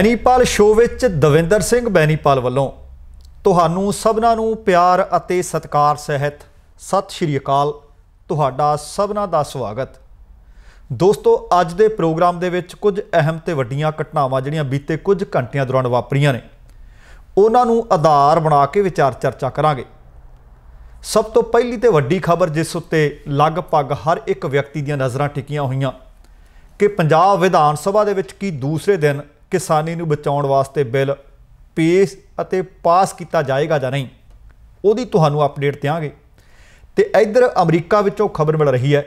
Bainipal show ਵਿੱਚ ਦਵਿੰਦਰ ਸਿੰਘ ਬੈਣੀਪਾਲ ਵੱਲੋਂ ਤੁਹਾਨੂੰ ਸਭਨਾਂ ਨੂੰ ਪਿਆਰ ਅਤੇ ਸਤਿਕਾਰ ਸਹਿਤ ਸਤਿ ਸ਼੍ਰੀ ਅਕਾਲ ਤੁਹਾਡਾ ਸਭਨਾਂ ਦਾ ਸਵਾਗਤ ਦੋਸਤੋ ਅੱਜ ਦੇ ਪ੍ਰੋਗਰਾਮ ਦੇ ਵਿੱਚ ਕੁਝ ਅਹਿਮ ਤੇ ਵੱਡੀਆਂ ਘਟਨਾਵਾਂ ਜਿਹੜੀਆਂ ਬੀਤੇ ਕੁਝ ਘੰਟਿਆਂ ਦੌਰਾਨ ਵਾਪਰੀਆਂ ਨੇ ਉਹਨਾਂ ਨੂੰ ਆਧਾਰ ਬਣਾ ਕੇ ਵਿਚਾਰ ਚਰਚਾ ਕਰਾਂਗੇ ਸਭ ਤੋਂ ਪਹਿਲੀ ਤੇ ਵੱਡੀ ਖਬਰ ਜਿਸ ਉੱਤੇ ਲਗਭਗ ਹਰ ਇੱਕ ਵਿਅਕਤੀ ਦੀਆਂ ਨਜ਼ਰਾਂ ਟਿਕੀਆਂ ਹੋਈਆਂ ਕਿ ਪੰਜਾਬ ਵਿਧਾਨ ਸਭਾ ਦੇ ਵਿੱਚ ਕੀ ਦੂਸਰੇ ਦਿਨ ਕਿਸਾਨੀ ਨੂੰ ਬਚਾਉਣ ਵਾਸਤੇ ਬਿੱਲ ਪੇਸ਼ ਅਤੇ ਪਾਸ ਕੀਤਾ ਜਾਏਗਾ ਜਾਂ ਨਹੀਂ ਉਹਦੀ ਤੁਹਾਨੂੰ ਅਪਡੇਟ ਦਿਆਂਗੇ ਤੇ ਇਧਰ ਅਮਰੀਕਾ ਵਿੱਚੋਂ ਖਬਰ ਮਿਲ ਰਹੀ ਹੈ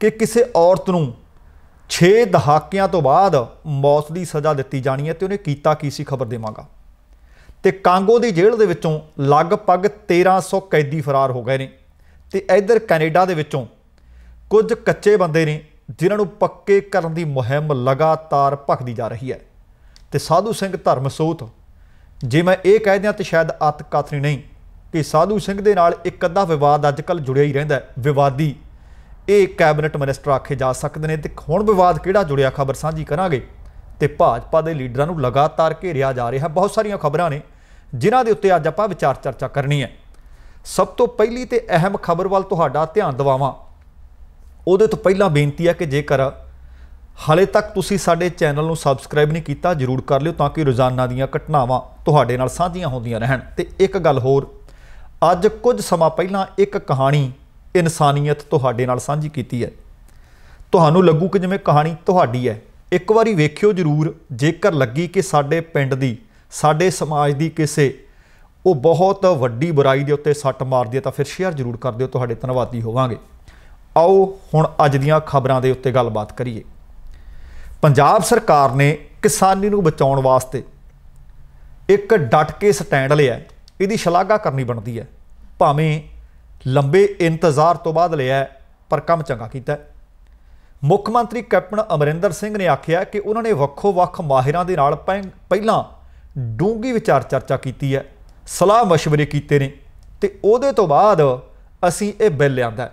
ਕਿ ਕਿਸੇ ਔਰਤ ਨੂੰ 6 ਦਹਾਕਿਆਂ ਤੋਂ ਬਾਅਦ ਮੌਤ ਦੀ ਸਜ਼ਾ ਦਿੱਤੀ ਜਾਣੀ ਹੈ ਤੇ ਉਹਨੇ ਕੀਤਾ ਕੀ ਸੀ ਖਬਰ ਦੇਵਾਂਗਾ ਤੇ ਕਾਂਗੋ ਦੀ ਜੇਲ੍ਹ ਦੇ ਵਿੱਚੋਂ ਲਗਭਗ 1300 ਕੈਦੀ ਫਰਾਰ ਹੋ ਗਏ ਨੇ ਤੇ ਇਧਰ ਕੈਨੇਡਾ ਦੇ ਵਿੱਚੋਂ ਕੁਝ ਕੱਚੇ ਬੰਦੇ ਨੇ ਜਿਨ੍ਹਾਂ ਨੂੰ ਪੱਕੇ ਕਰਨ ਦੀ ਮੁਹਿੰਮ ਲਗਾਤਾਰ ਭਖਦੀ ਜਾ ਰਹੀ ਹੈ ਤੇ ਸਾਧੂ ਸਿੰਘ ਧਰਮਸੋਤ ਜੇ ਮੈਂ ਇਹ ਕਹਿ ਦਿਆਂ ਤੇ ਸ਼ਾਇਦ ਅਤ ਕਾਥਰੀ ਨਹੀਂ ਕਿ ਸਾਧੂ ਸਿੰਘ ਦੇ ਨਾਲ ਇੱਕ ਅੱਧਾ ਵਿਵਾਦ ਅੱਜਕੱਲ ਜੁੜਿਆ ਹੀ ਰਹਿੰਦਾ ਹੈ ਵਿਵਾਦੀ ਇਹ ਕੈਬਨਿਟ ਮਿਨਿਸਟਰ ਆਖੇ ਜਾ ਸਕਦੇ ਨੇ ਤੇ ਹੁਣ ਵਿਵਾਦ ਕਿਹੜਾ ਜੁੜਿਆ ਖਬਰ ਸਾਂਝੀ ਕਰਾਂਗੇ ਤੇ ਭਾਜਪਾ ਦੇ ਲੀਡਰਾਂ ਨੂੰ ਲਗਾਤਾਰ ਘੇਰਿਆ ਜਾ ਰਿਹਾ ਬਹੁਤ ਸਾਰੀਆਂ ਖਬਰਾਂ ਨੇ ਜਿਨ੍ਹਾਂ ਦੇ ਉੱਤੇ ਅੱਜ ਆਪਾਂ ਵਿਚਾਰ ਚਰਚਾ ਕਰਨੀ ਹੈ ਸਭ ਤੋਂ ਪਹਿਲੀ ਤੇ ਅਹਿਮ ਖਬਰ ਵੱਲ ਤੁਹਾਡਾ ਧਿਆਨ ਦਿਵਾਵਾਂ ਉਹਦੇ ਤੋਂ ਪਹਿਲਾਂ ਬੇਨਤੀ ਹੈ ਕਿ ਜੇਕਰ ਹਾਲੇ ਤੱਕ ਤੁਸੀਂ ਸਾਡੇ ਚੈਨਲ ਨੂੰ ਸਬਸਕ੍ਰਾਈਬ ਨਹੀਂ ਕੀਤਾ ਜਰੂਰ ਕਰ ਲਿਓ ਤਾਂ ਕਿ ਰੋਜ਼ਾਨਾ ਦੀਆਂ ਘਟਨਾਵਾਂ ਤੁਹਾਡੇ ਨਾਲ ਸਾਂਝੀਆਂ ਹੁੰਦੀਆਂ ਰਹਿਣ ਤੇ ਇੱਕ ਗੱਲ ਹੋਰ ਅੱਜ ਕੁਝ ਸਮਾਂ ਪਹਿਲਾਂ ਇੱਕ ਕਹਾਣੀ ਇਨਸਾਨੀਅਤ ਤੁਹਾਡੇ ਨਾਲ ਸਾਂਝੀ ਕੀਤੀ ਹੈ ਤੁਹਾਨੂੰ ਲੱਗੂ ਕਿ ਜਿਵੇਂ ਕਹਾਣੀ ਤੁਹਾਡੀ ਹੈ ਇੱਕ ਵਾਰੀ ਵੇਖਿਓ ਜਰੂਰ ਜੇਕਰ ਲੱਗੀ ਕਿ ਸਾਡੇ ਪਿੰਡ ਦੀ ਸਾਡੇ ਸਮਾਜ ਦੀ ਕਿਸੇ ਉਹ ਬਹੁਤ ਵੱਡੀ ਬੁਰਾਈ ਦੇ ਉੱਤੇ ਸੱਟ ਮਾਰਦੀ ਹੈ ਤਾਂ ਫਿਰ ਸ਼ੇਅਰ ਜਰੂਰ ਕਰ ਦਿਓ ਤੁਹਾਡੇ ਧੰਨਵਾਦੀ ਹੋਵਾਂਗੇ ਆਓ ਹੁਣ ਅੱਜ ਦੀਆਂ ਖਬਰਾਂ ਦੇ ਉੱਤੇ ਗੱਲਬਾਤ ਕਰੀਏ ਪੰਜਾਬ ਸਰਕਾਰ ਨੇ ਕਿਸਾਨੀ ਨੂੰ ਬਚਾਉਣ ਵਾਸਤੇ ਇੱਕ ਡਟ ਕੇ ਸਟੈਂਡ ਲਿਆ ਇਹਦੀ ਸ਼ਲਾਘਾ ਕਰਨੀ ਬਣਦੀ ਹੈ ਭਾਵੇਂ ਲੰਬੇ ਇੰਤਜ਼ਾਰ ਤੋਂ ਬਾਅਦ ਲਿਆ ਪਰ ਕੰਮ ਚੰਗਾ ਕੀਤਾ ਮੁੱਖ ਮੰਤਰੀ ਕੈਪਟਨ ਅਮਰਿੰਦਰ ਸਿੰਘ ਨੇ ਆਖਿਆ ਕਿ ਉਹਨਾਂ ਨੇ ਵੱਖੋ-ਵੱਖ ਮਾਹਿਰਾਂ ਦੇ ਨਾਲ ਪਹਿਲਾਂ ਡੂੰਗੀ ਵਿਚਾਰ ਚਰਚਾ ਕੀਤੀ ਹੈ ਸਲਾਹ مشਵਰੇ ਕੀਤੇ ਨੇ ਤੇ ਉਹਦੇ ਤੋਂ ਬਾਅਦ ਅਸੀਂ ਇਹ ਬਿੱਲ ਲਿਆਂਦਾ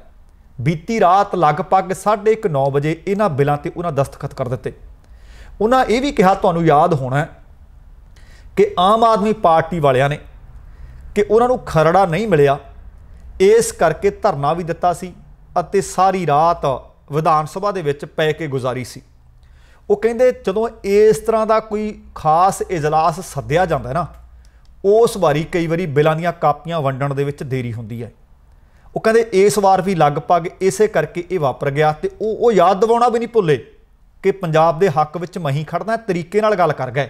ਬੀਤੀ ਰਾਤ ਲਗਭਗ 9:30 ਵਜੇ ਇਹਨਾਂ ਬਿੱਲਾਂ ਤੇ ਉਹਨਾਂ ਦਸਤਖਤ ਕਰ ਦਿੱਤੇ ਉਹਨਾਂ ਇਹ ਵੀ ਕਿਹਾ ਤੁਹਾਨੂੰ ਯਾਦ ਹੋਣਾ ਕਿ ਆਮ ਆਦਮੀ ਪਾਰਟੀ ਵਾਲਿਆਂ ਨੇ ਕਿ ਉਹਨਾਂ ਨੂੰ ਖਰੜਾ ਨਹੀਂ ਮਿਲਿਆ ਇਸ ਕਰਕੇ ਧਰਨਾ ਵੀ ਦਿੱਤਾ ਸੀ ਅਤੇ ਸਾਰੀ ਰਾਤ ਵਿਧਾਨ ਸਭਾ ਦੇ ਵਿੱਚ ਪੈ ਕੇ ਗੁਜ਼ਾਰੀ ਸੀ ਉਹ ਕਹਿੰਦੇ ਜਦੋਂ ਇਸ ਤਰ੍ਹਾਂ ਦਾ ਕੋਈ ਖਾਸ ਇਜਲਾਸ ਸੱਦਿਆ ਜਾਂਦਾ ਹੈ ਨਾ ਉਸ ਵਾਰੀ ਕਈ ਵਾਰੀ ਬਿਲਾਂ ਦੀਆਂ ਕਾਪੀਆਂ ਵੰਡਣ ਦੇ ਵਿੱਚ ਦੇਰੀ ਹੁੰਦੀ ਹੈ ਉਹ ਕਹਿੰਦੇ ਇਸ ਵਾਰ ਵੀ ਲਗਭਗ ਇਸੇ ਕਰਕੇ ਇਹ ਵਾਪਰ ਗਿਆ ਤੇ ਉਹ ਉਹ ਯਾਦ ਦਿਵਾਉਣਾ ਵੀ ਨਹੀਂ ਭੁੱਲੇ ਕਿ ਪੰਜਾਬ ਦੇ ਹੱਕ ਵਿੱਚ ਮਹੀਂ ਖੜਨਾ ਤਰੀਕੇ ਨਾਲ ਗੱਲ ਕਰ ਗਏ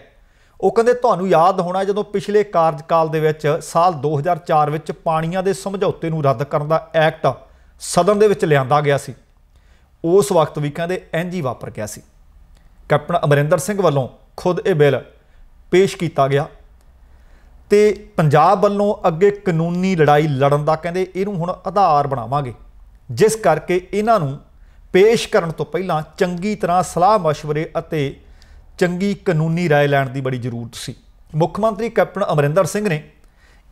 ਉਹ ਕਹਿੰਦੇ ਤੁਹਾਨੂੰ ਯਾਦ ਹੋਣਾ ਜਦੋਂ ਪਿਛਲੇ ਕਾਰਜਕਾਲ ਦੇ ਵਿੱਚ ਸਾਲ 2004 ਵਿੱਚ ਪਾਣੀਆਂ ਦੇ ਸਮਝੌਤੇ ਨੂੰ ਰੱਦ ਕਰਨ ਦਾ ਐਕਟ ਸਦਨ ਦੇ ਵਿੱਚ ਲਿਆਂਦਾ ਗਿਆ ਸੀ ਉਸ ਵਕਤ ਵੀ ਕਹਿੰਦੇ ਐਂਜੀ ਵਾਪਰ ਗਿਆ ਸੀ ਕੈਪਟਨ ਅਮਰਿੰਦਰ ਸਿੰਘ ਵੱਲੋਂ ਖੁਦ ਇਹ ਬਿੱਲ ਪੇਸ਼ ਕੀਤਾ ਗਿਆ ਤੇ ਪੰਜਾਬ ਵੱਲੋਂ ਅੱਗੇ ਕਾਨੂੰਨੀ ਲੜਾਈ ਲੜਨ ਦਾ ਕਹਿੰਦੇ ਇਹਨੂੰ ਹੁਣ ਆਧਾਰ ਬਣਾਵਾਂਗੇ ਜਿਸ ਕਰਕੇ ਇਹਨਾਂ ਨੂੰ ਪੇਸ਼ ਕਰਨ ਤੋਂ ਪਹਿਲਾਂ ਚੰਗੀ ਤਰ੍ਹਾਂ ਸਲਾਹ مشਵਰੇ ਅਤੇ ਚੰਗੀ ਕਾਨੂੰਨੀ رائے ਲੈਣ ਦੀ ਬੜੀ ਜ਼ਰੂਰਤ ਸੀ ਮੁੱਖ ਮੰਤਰੀ ਕੈਪਟਨ ਅਮਰਿੰਦਰ ਸਿੰਘ ਨੇ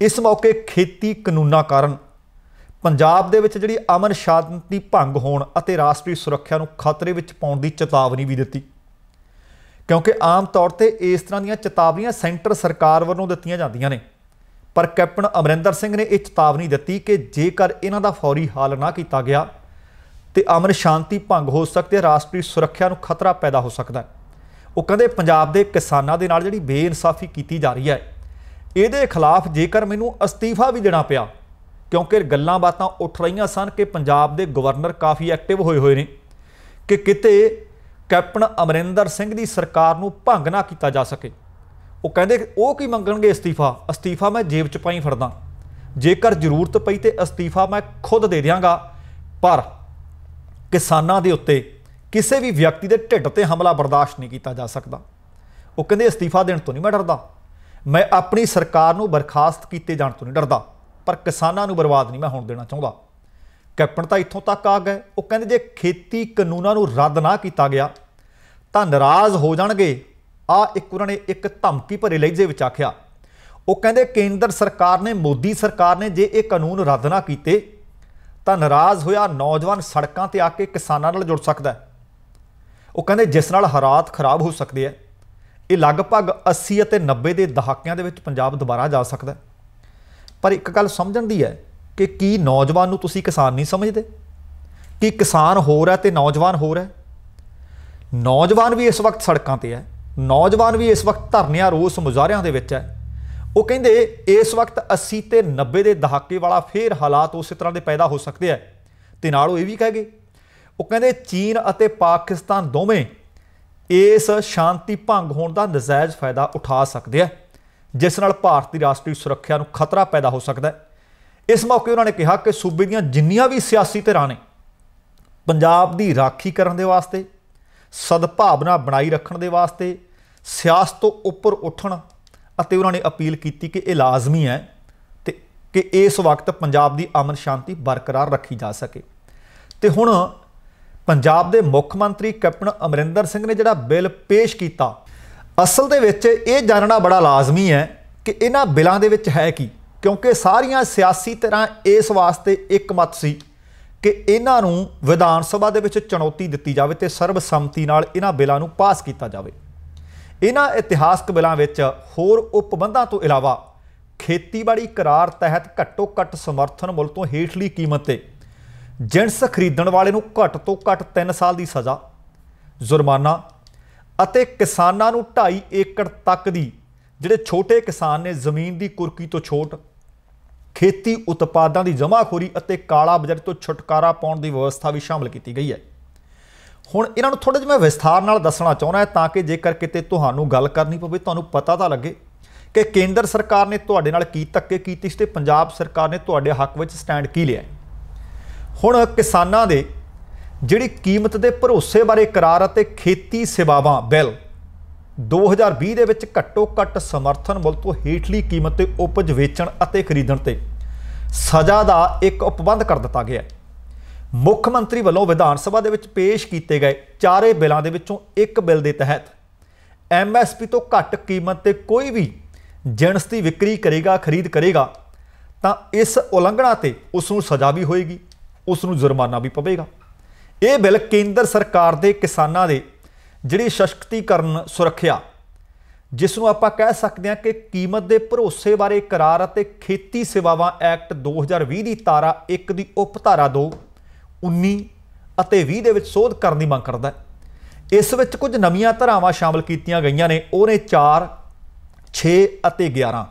ਇਸ ਮੌਕੇ ਖੇਤੀ ਕਾਨੂੰਨਾਂ ਕਾਰਨ ਪੰਜਾਬ ਦੇ ਵਿੱਚ ਜਿਹੜੀ ਅਮਨ ਸ਼ਾਂਤੀ ਭੰਗ ਹੋਣ ਅਤੇ ਰਾਸ਼ਟਰੀ ਸੁਰੱਖਿਆ ਨੂੰ ਖਤਰੇ ਵਿੱਚ ਪਾਉਣ ਦੀ ਚੇਤਾਵਨੀ ਵੀ ਦਿੱਤੀ ਕਿਉਂਕਿ ਆਮ ਤੌਰ ਤੇ ਇਸ ਤਰ੍ਹਾਂ ਦੀਆਂ ਚੇਤਾਵਨੀਆਂ ਸੈਂਟਰ ਸਰਕਾਰ ਵੱਲੋਂ ਦਿੱਤੀਆਂ ਜਾਂਦੀਆਂ ਨੇ ਪਰ ਕੈਪਟਨ ਅਮਰਿੰਦਰ ਸਿੰਘ ਨੇ ਇਹ ਚੇਤਾਵਨੀ ਦਿੱਤੀ ਕਿ ਜੇਕਰ ਇਹਨਾਂ ਦਾ ਫੌਰੀ ਹੱਲ ਨਾ ਕੀਤਾ ਗਿਆ ਤੇ ਅਮਨ ਸ਼ਾਂਤੀ ਭੰਗ ਹੋ ਸਕਦੀ ਹੈ ਰਾਸ਼ਟਰੀ ਸੁਰੱਖਿਆ ਨੂੰ ਖਤਰਾ ਪੈਦਾ ਹੋ ਸਕਦਾ ਹੈ ਉਹ ਕਹਿੰਦੇ ਪੰਜਾਬ ਦੇ ਕਿਸਾਨਾਂ ਦੇ ਨਾਲ ਜਿਹੜੀ ਬੇਇਨਸਾਫੀ ਕੀਤੀ ਜਾ ਰਹੀ ਹੈ ਇਹਦੇ ਖਿਲਾਫ ਜੇਕਰ ਮੈਨੂੰ ਅਸਤੀਫਾ ਵੀ ਦੇਣਾ ਪਿਆ ਕਿਉਂਕਿ ਗੱਲਾਂ ਬਾਤਾਂ ਉੱਠ ਰਹੀਆਂ ਸਨ ਕਿ ਪੰਜਾਬ ਦੇ ਗਵਰਨਰ ਕਾਫੀ ਐਕਟਿਵ ਹੋਏ ਹੋਏ ਨੇ ਕਿ ਕਿਤੇ ਕੈਪਟਨ ਅਮਰਿੰਦਰ ਸਿੰਘ ਦੀ ਸਰਕਾਰ ਨੂੰ ਭੰਗ ਨਾ ਕੀਤਾ ਜਾ ਸਕੇ ਉਹ ਕਹਿੰਦੇ ਉਹ ਕੀ ਮੰਗਣਗੇ ਅਸਤੀਫਾ ਅਸਤੀਫਾ ਮੈਂ ਜੇਬ 'ਚ ਪਾਈ ਫੜਦਾ ਜੇਕਰ ਜ਼ਰੂਰਤ ਪਈ ਤੇ ਅਸਤੀਫਾ ਮੈਂ ਖੁਦ ਦੇ ਦਿਆਂਗਾ ਪਰ ਕਿਸਾਨਾਂ ਦੇ ਉੱਤੇ ਕਿਸੇ ਵੀ ਵਿਅਕਤੀ ਦੇ ਢਿੱਡ ਤੇ ਹਮਲਾ ਬਰਦਾਸ਼ਤ ਨਹੀਂ ਕੀਤਾ ਜਾ ਸਕਦਾ ਉਹ ਕਹਿੰਦੇ ਅਸਤੀਫਾ ਦੇਣ ਤੋਂ ਨਹੀਂ ਮੈਂ ਡਰਦਾ ਮੈਂ ਆਪਣੀ ਸਰਕਾਰ ਨੂੰ ਬਰਖਾਸਤ ਕੀਤੇ ਜਾਣ ਤੋਂ ਨਹੀਂ ਡਰਦਾ ਪਰ ਕਿਸਾਨਾਂ ਨੂੰ ਬਰਬਾਦ ਨਹੀਂ ਮੈਂ ਹੋਣ ਦੇਣਾ ਚਾਹੁੰਦਾ ਕੈਪਟਨ ਤਾਂ ਇੱਥੋਂ ਤੱਕ ਆ ਗਏ ਉਹ ਕਹਿੰਦੇ ਜੇ ਖੇਤੀ ਕਾਨੂੰਨਾਂ ਨੂੰ ਰੱਦ ਨਾ ਕੀਤਾ ਗਿਆ ਤਾਂ ਨਾਰਾਜ਼ ਹੋ ਜਾਣਗੇ ਆ ਇੱਕ ਉਹਨਾਂ ਨੇ ਇੱਕ ਧਮਕੀ ਭਰੇ ਲਹਿਜੇ ਵਿੱਚ ਆਖਿਆ ਉਹ ਕਹਿੰਦੇ ਕੇਂਦਰ ਸਰਕਾਰ ਨੇ ਮੋਦੀ ਸਰਕਾਰ ਨੇ ਜੇ ਇਹ ਕਾਨੂੰਨ ਰੱਦ ਨਾ ਕੀਤੇ ਤਾਂ ਨਾਰਾਜ਼ ਹੋਇਆ ਨੌਜਵਾਨ ਸੜਕਾਂ ਤੇ ਆ ਕੇ ਕਿਸਾਨਾਂ ਨਾਲ ਜੁੜ ਸਕਦਾ ਹੈ ਉਹ ਕਹਿੰਦੇ ਜਿਸ ਨਾਲ ਹਾਲਾਤ ਖਰਾਬ ਹੋ ਸਕਦੇ ਆ ਇਹ ਲਗਭਗ 80 ਅਤੇ 90 ਦੇ ਦਹਾਕਿਆਂ ਦੇ ਵਿੱਚ ਪੰਜਾਬ ਦੁਬਾਰਾ ਜਾ ਸਕਦਾ ਪਰ ਇੱਕ ਗੱਲ ਸਮਝਣ ਦੀ ਹੈ ਕਿ ਕੀ ਨੌਜਵਾਨ ਨੂੰ ਤੁਸੀਂ ਕਿਸਾਨ ਨਹੀਂ ਸਮਝਦੇ ਕਿ ਕਿਸਾਨ ਹੋਰ ਹੈ ਤੇ ਨੌਜਵਾਨ ਹੋਰ ਹੈ ਨੌਜਵਾਨ ਵੀ ਇਸ ਵਕਤ ਸੜਕਾਂ ਤੇ ਹੈ ਨੌਜਵਾਨ ਵੀ ਇਸ ਵਕਤ ਧਰਨਿਆਂ ਰੋਸ ਮੁਜ਼ਾਹਰਿਆਂ ਦੇ ਵਿੱਚ ਹੈ ਉਹ ਕਹਿੰਦੇ ਇਸ ਵਕਤ 80 ਤੇ 90 ਦੇ ਦਹਾਕੇ ਵਾਲਾ ਫੇਰ ਹਾਲਾਤ ਉਸੇ ਤਰ੍ਹਾਂ ਦੇ ਪੈਦਾ ਹੋ ਸਕਦੇ ਆ ਤੇ ਨਾਲ ਉਹ ਇਹ ਵੀ ਕਹਗੇ ਉਹ ਕਹਿੰਦੇ ਚੀਨ ਅਤੇ ਪਾਕਿਸਤਾਨ ਦੋਵੇਂ ਇਸ ਸ਼ਾਂਤੀ ਭੰਗ ਹੋਣ ਦਾ ਨਜਾਇਜ਼ ਫਾਇਦਾ ਉਠਾ ਸਕਦੇ ਆ ਜਿਸ ਨਾਲ ਭਾਰਤ ਦੀ ਰਾਸ਼ਟਰੀ ਸੁਰੱਖਿਆ ਨੂੰ ਖਤਰਾ ਪੈਦਾ ਹੋ ਸਕਦਾ ਹੈ ਇਸ ਮੌਕੇ ਉਹਨਾਂ ਨੇ ਕਿਹਾ ਕਿ ਸੂਬੇ ਦੀਆਂ ਜਿੰਨੀਆਂ ਵੀ ਸਿਆਸੀ ਧਿਰਾਂ ਨੇ ਪੰਜਾਬ ਦੀ ਰਾਖੀ ਕਰਨ ਦੇ ਵਾਸਤੇ ਸਦਭਾਵਨਾ ਬਣਾਈ ਰੱਖਣ ਦੇ ਵਾਸਤੇ ਸਿਆਸਤ ਤੋਂ ਉੱਪਰ ਉੱਠਣ ਅਤੇ ਉਹਨਾਂ ਨੇ ਅਪੀਲ ਕੀਤੀ ਕਿ ਇਹ ਲਾਜ਼ਮੀ ਹੈ ਤੇ ਕਿ ਇਸ ਵਕਤ ਪੰਜਾਬ ਦੀ ਅਮਨ ਸ਼ਾਂਤੀ ਬਰਕਰਾਰ ਰੱਖੀ ਜਾ ਸਕੇ ਤੇ ਹੁਣ ਪੰਜਾਬ ਦੇ ਮੁੱਖ ਮੰਤਰੀ ਕੈਪਟਨ ਅਮਰਿੰਦਰ ਸਿੰਘ ਨੇ ਜਿਹੜਾ ਬਿੱਲ ਪੇਸ਼ ਕੀਤਾ ਅਸਲ ਦੇ ਵਿੱਚ ਇਹ ਜਾਣਨਾ ਬੜਾ ਲਾਜ਼ਮੀ ਹੈ ਕਿ ਇਹਨਾਂ ਬਿੱਲਾਂ ਦੇ ਵਿੱਚ ਹੈ ਕੀ ਕਿਉਂਕਿ ਸਾਰੀਆਂ ਸਿਆਸੀ ਤਰ੍ਹਾਂ ਇਸ ਵਾਸਤੇ ਇੱਕਮਤ ਸੀ ਕਿ ਇਹਨਾਂ ਨੂੰ ਵਿਧਾਨ ਸਭਾ ਦੇ ਵਿੱਚ ਚੁਣੌਤੀ ਦਿੱਤੀ ਜਾਵੇ ਤੇ ਸਰਬ ਸੰਮਤੀ ਨਾਲ ਇਹਨਾਂ ਬਿੱਲਾਂ ਨੂੰ ਪਾਸ ਕੀਤਾ ਜਾਵੇ ਇਹਨਾਂ ਇਤਿਹਾਸਕ ਬਿੱਲਾਂ ਵਿੱਚ ਹੋਰ ਉਪਬੰਧਾਂ ਤੋਂ ਇਲਾਵਾ ਖੇਤੀਬਾੜੀ ਕਰਾਰ ਤਹਿਤ ਘੱਟੋ ਘੱਟ ਸਮਰਥਨ ਮੁੱਲ ਤੋਂ ਹੇਠਲੀ ਕੀਮਤ ਤੇ ਜਿੰਸ ਖਰੀਦਣ ਵਾਲੇ ਨੂੰ ਘੱਟ ਤੋਂ ਘੱਟ 3 ਸਾਲ ਦੀ ਸਜ਼ਾ ਜੁਰਮਾਨਾ ਅਤੇ ਕਿਸਾਨਾਂ ਨੂੰ 2.5 ਏਕੜ ਤੱਕ ਦੀ ਜਿਹੜੇ ਛੋਟੇ ਕਿਸਾਨ ਨੇ ਜ਼ਮੀਨ ਦੀ ਕੁਰਕੀ ਤੋਂ ਛੋਟ ਖੇਤੀ ਉਤਪਾਦਾਂ ਦੀ ਜਮਾਖੋਰੀ ਅਤੇ ਕਾਲਾ ਬਜਟ ਤੋਂ ਛੁਟਕਾਰਾ ਪਾਉਣ ਦੀ ਵਿਵਸਥਾ ਵੀ ਸ਼ਾਮਲ ਕੀਤੀ ਗਈ ਹੈ ਹੁਣ ਇਹਨਾਂ ਨੂੰ ਥੋੜਾ ਜਿਹਾ ਮੈਂ ਵਿਸਥਾਰ ਨਾਲ ਦੱਸਣਾ ਚਾਹੁੰਦਾ ਹਾਂ ਤਾਂ ਕਿ ਜੇਕਰ ਕਿਤੇ ਤੁਹਾਨੂੰ ਗੱਲ ਕਰਨੀ ਪਵੇ ਤੁਹਾਨੂੰ ਪਤਾ ਤਾਂ ਲੱਗੇ ਕਿ ਕੇਂਦਰ ਸਰਕਾਰ ਨੇ ਤੁਹਾਡੇ ਨਾਲ ਕੀ ਤੱਕੇ ਕੀਤੀ ਤੇ ਪੰਜਾਬ ਸਰਕਾਰ ਨੇ ਤੁਹਾਡੇ ਹੱਕ ਵਿੱਚ ਸਟੈਂਡ ਕੀ ਲਿਆ ਹੁਣ ਕਿਸਾਨਾਂ ਦੇ ਜਿਹੜੀ ਕੀਮਤ ਦੇ ਭਰੋਸੇ ਬਾਰੇ ਇਕਰਾਰ ਅਤੇ ਖੇਤੀ ਸੇਵਾਵਾਂ ਬਿੱਲ 2020 ਦੇ ਵਿੱਚ ਘੱਟੋ ਘੱਟ ਸਮਰਥਨ ਮੁੱਲ ਤੋਂ ਹੇਠਲੀ ਕੀਮਤ ਤੇ ਉਪਜ ਵੇਚਣ ਅਤੇ ਖਰੀਦਣ ਤੇ ਸਜ਼ਾ ਦਾ ਇੱਕ ਉਪਬੰਧ ਕਰ ਦਿੱਤਾ ਗਿਆ ਹੈ ਮੁੱਖ ਮੰਤਰੀ ਵੱਲੋਂ ਵਿਧਾਨ ਸਭਾ ਦੇ ਵਿੱਚ ਪੇਸ਼ ਕੀਤੇ ਗਏ ਚਾਰੇ ਬਿੱਲਾਂ ਦੇ ਵਿੱਚੋਂ ਇੱਕ ਬਿੱਲ ਦੇ ਤਹਿਤ ਐਮਐਸਪੀ ਤੋਂ ਘੱਟ ਕੀਮਤ ਤੇ ਕੋਈ ਵੀ ਜਿਣਸ ਦੀ ਵਿਕਰੀ ਕਰੇਗਾ ਖਰੀਦ ਕਰੇਗਾ ਤਾਂ ਇਸ ਉਲੰਘਣਾ ਤੇ ਉਸ ਨੂੰ ਸਜ਼ਾ ਵੀ ਹੋਏਗੀ ਉਸ ਨੂੰ ਜੁਰਮਾਨਾ ਵੀ ਪਵੇਗਾ ਇਹ ਬਿੱਲ ਕੇਂਦਰ ਸਰਕਾਰ ਦੇ ਕਿਸਾਨਾਂ ਦੇ ਜਿਹੜੀ ਸਸ਼ਕਤੀਕਰਨ ਸੁਰੱਖਿਆ ਜਿਸ ਨੂੰ ਆਪਾਂ ਕਹਿ ਸਕਦੇ ਹਾਂ ਕਿ ਕੀਮਤ ਦੇ ਭਰੋਸੇ ਬਾਰੇ ਇਕਰਾਰ ਅਤੇ ਖੇਤੀ ਸੇਵਾਵਾਂ ਐਕਟ 2020 ਦੀ ਤਾਰਾ 1 ਦੀ ਉਪਧਾਰਾ 2 19 ਅਤੇ 20 ਦੇ ਵਿੱਚ ਸੋਧ ਕਰਨ ਦੀ ਮੰਗ ਕਰਦਾ ਹੈ ਇਸ ਵਿੱਚ ਕੁਝ ਨਵੀਆਂ ਧਾਰਾਵਾਂ ਸ਼ਾਮਲ ਕੀਤੀਆਂ ਗਈਆਂ ਨੇ ਉਹ ਨੇ 4 6 ਅਤੇ 11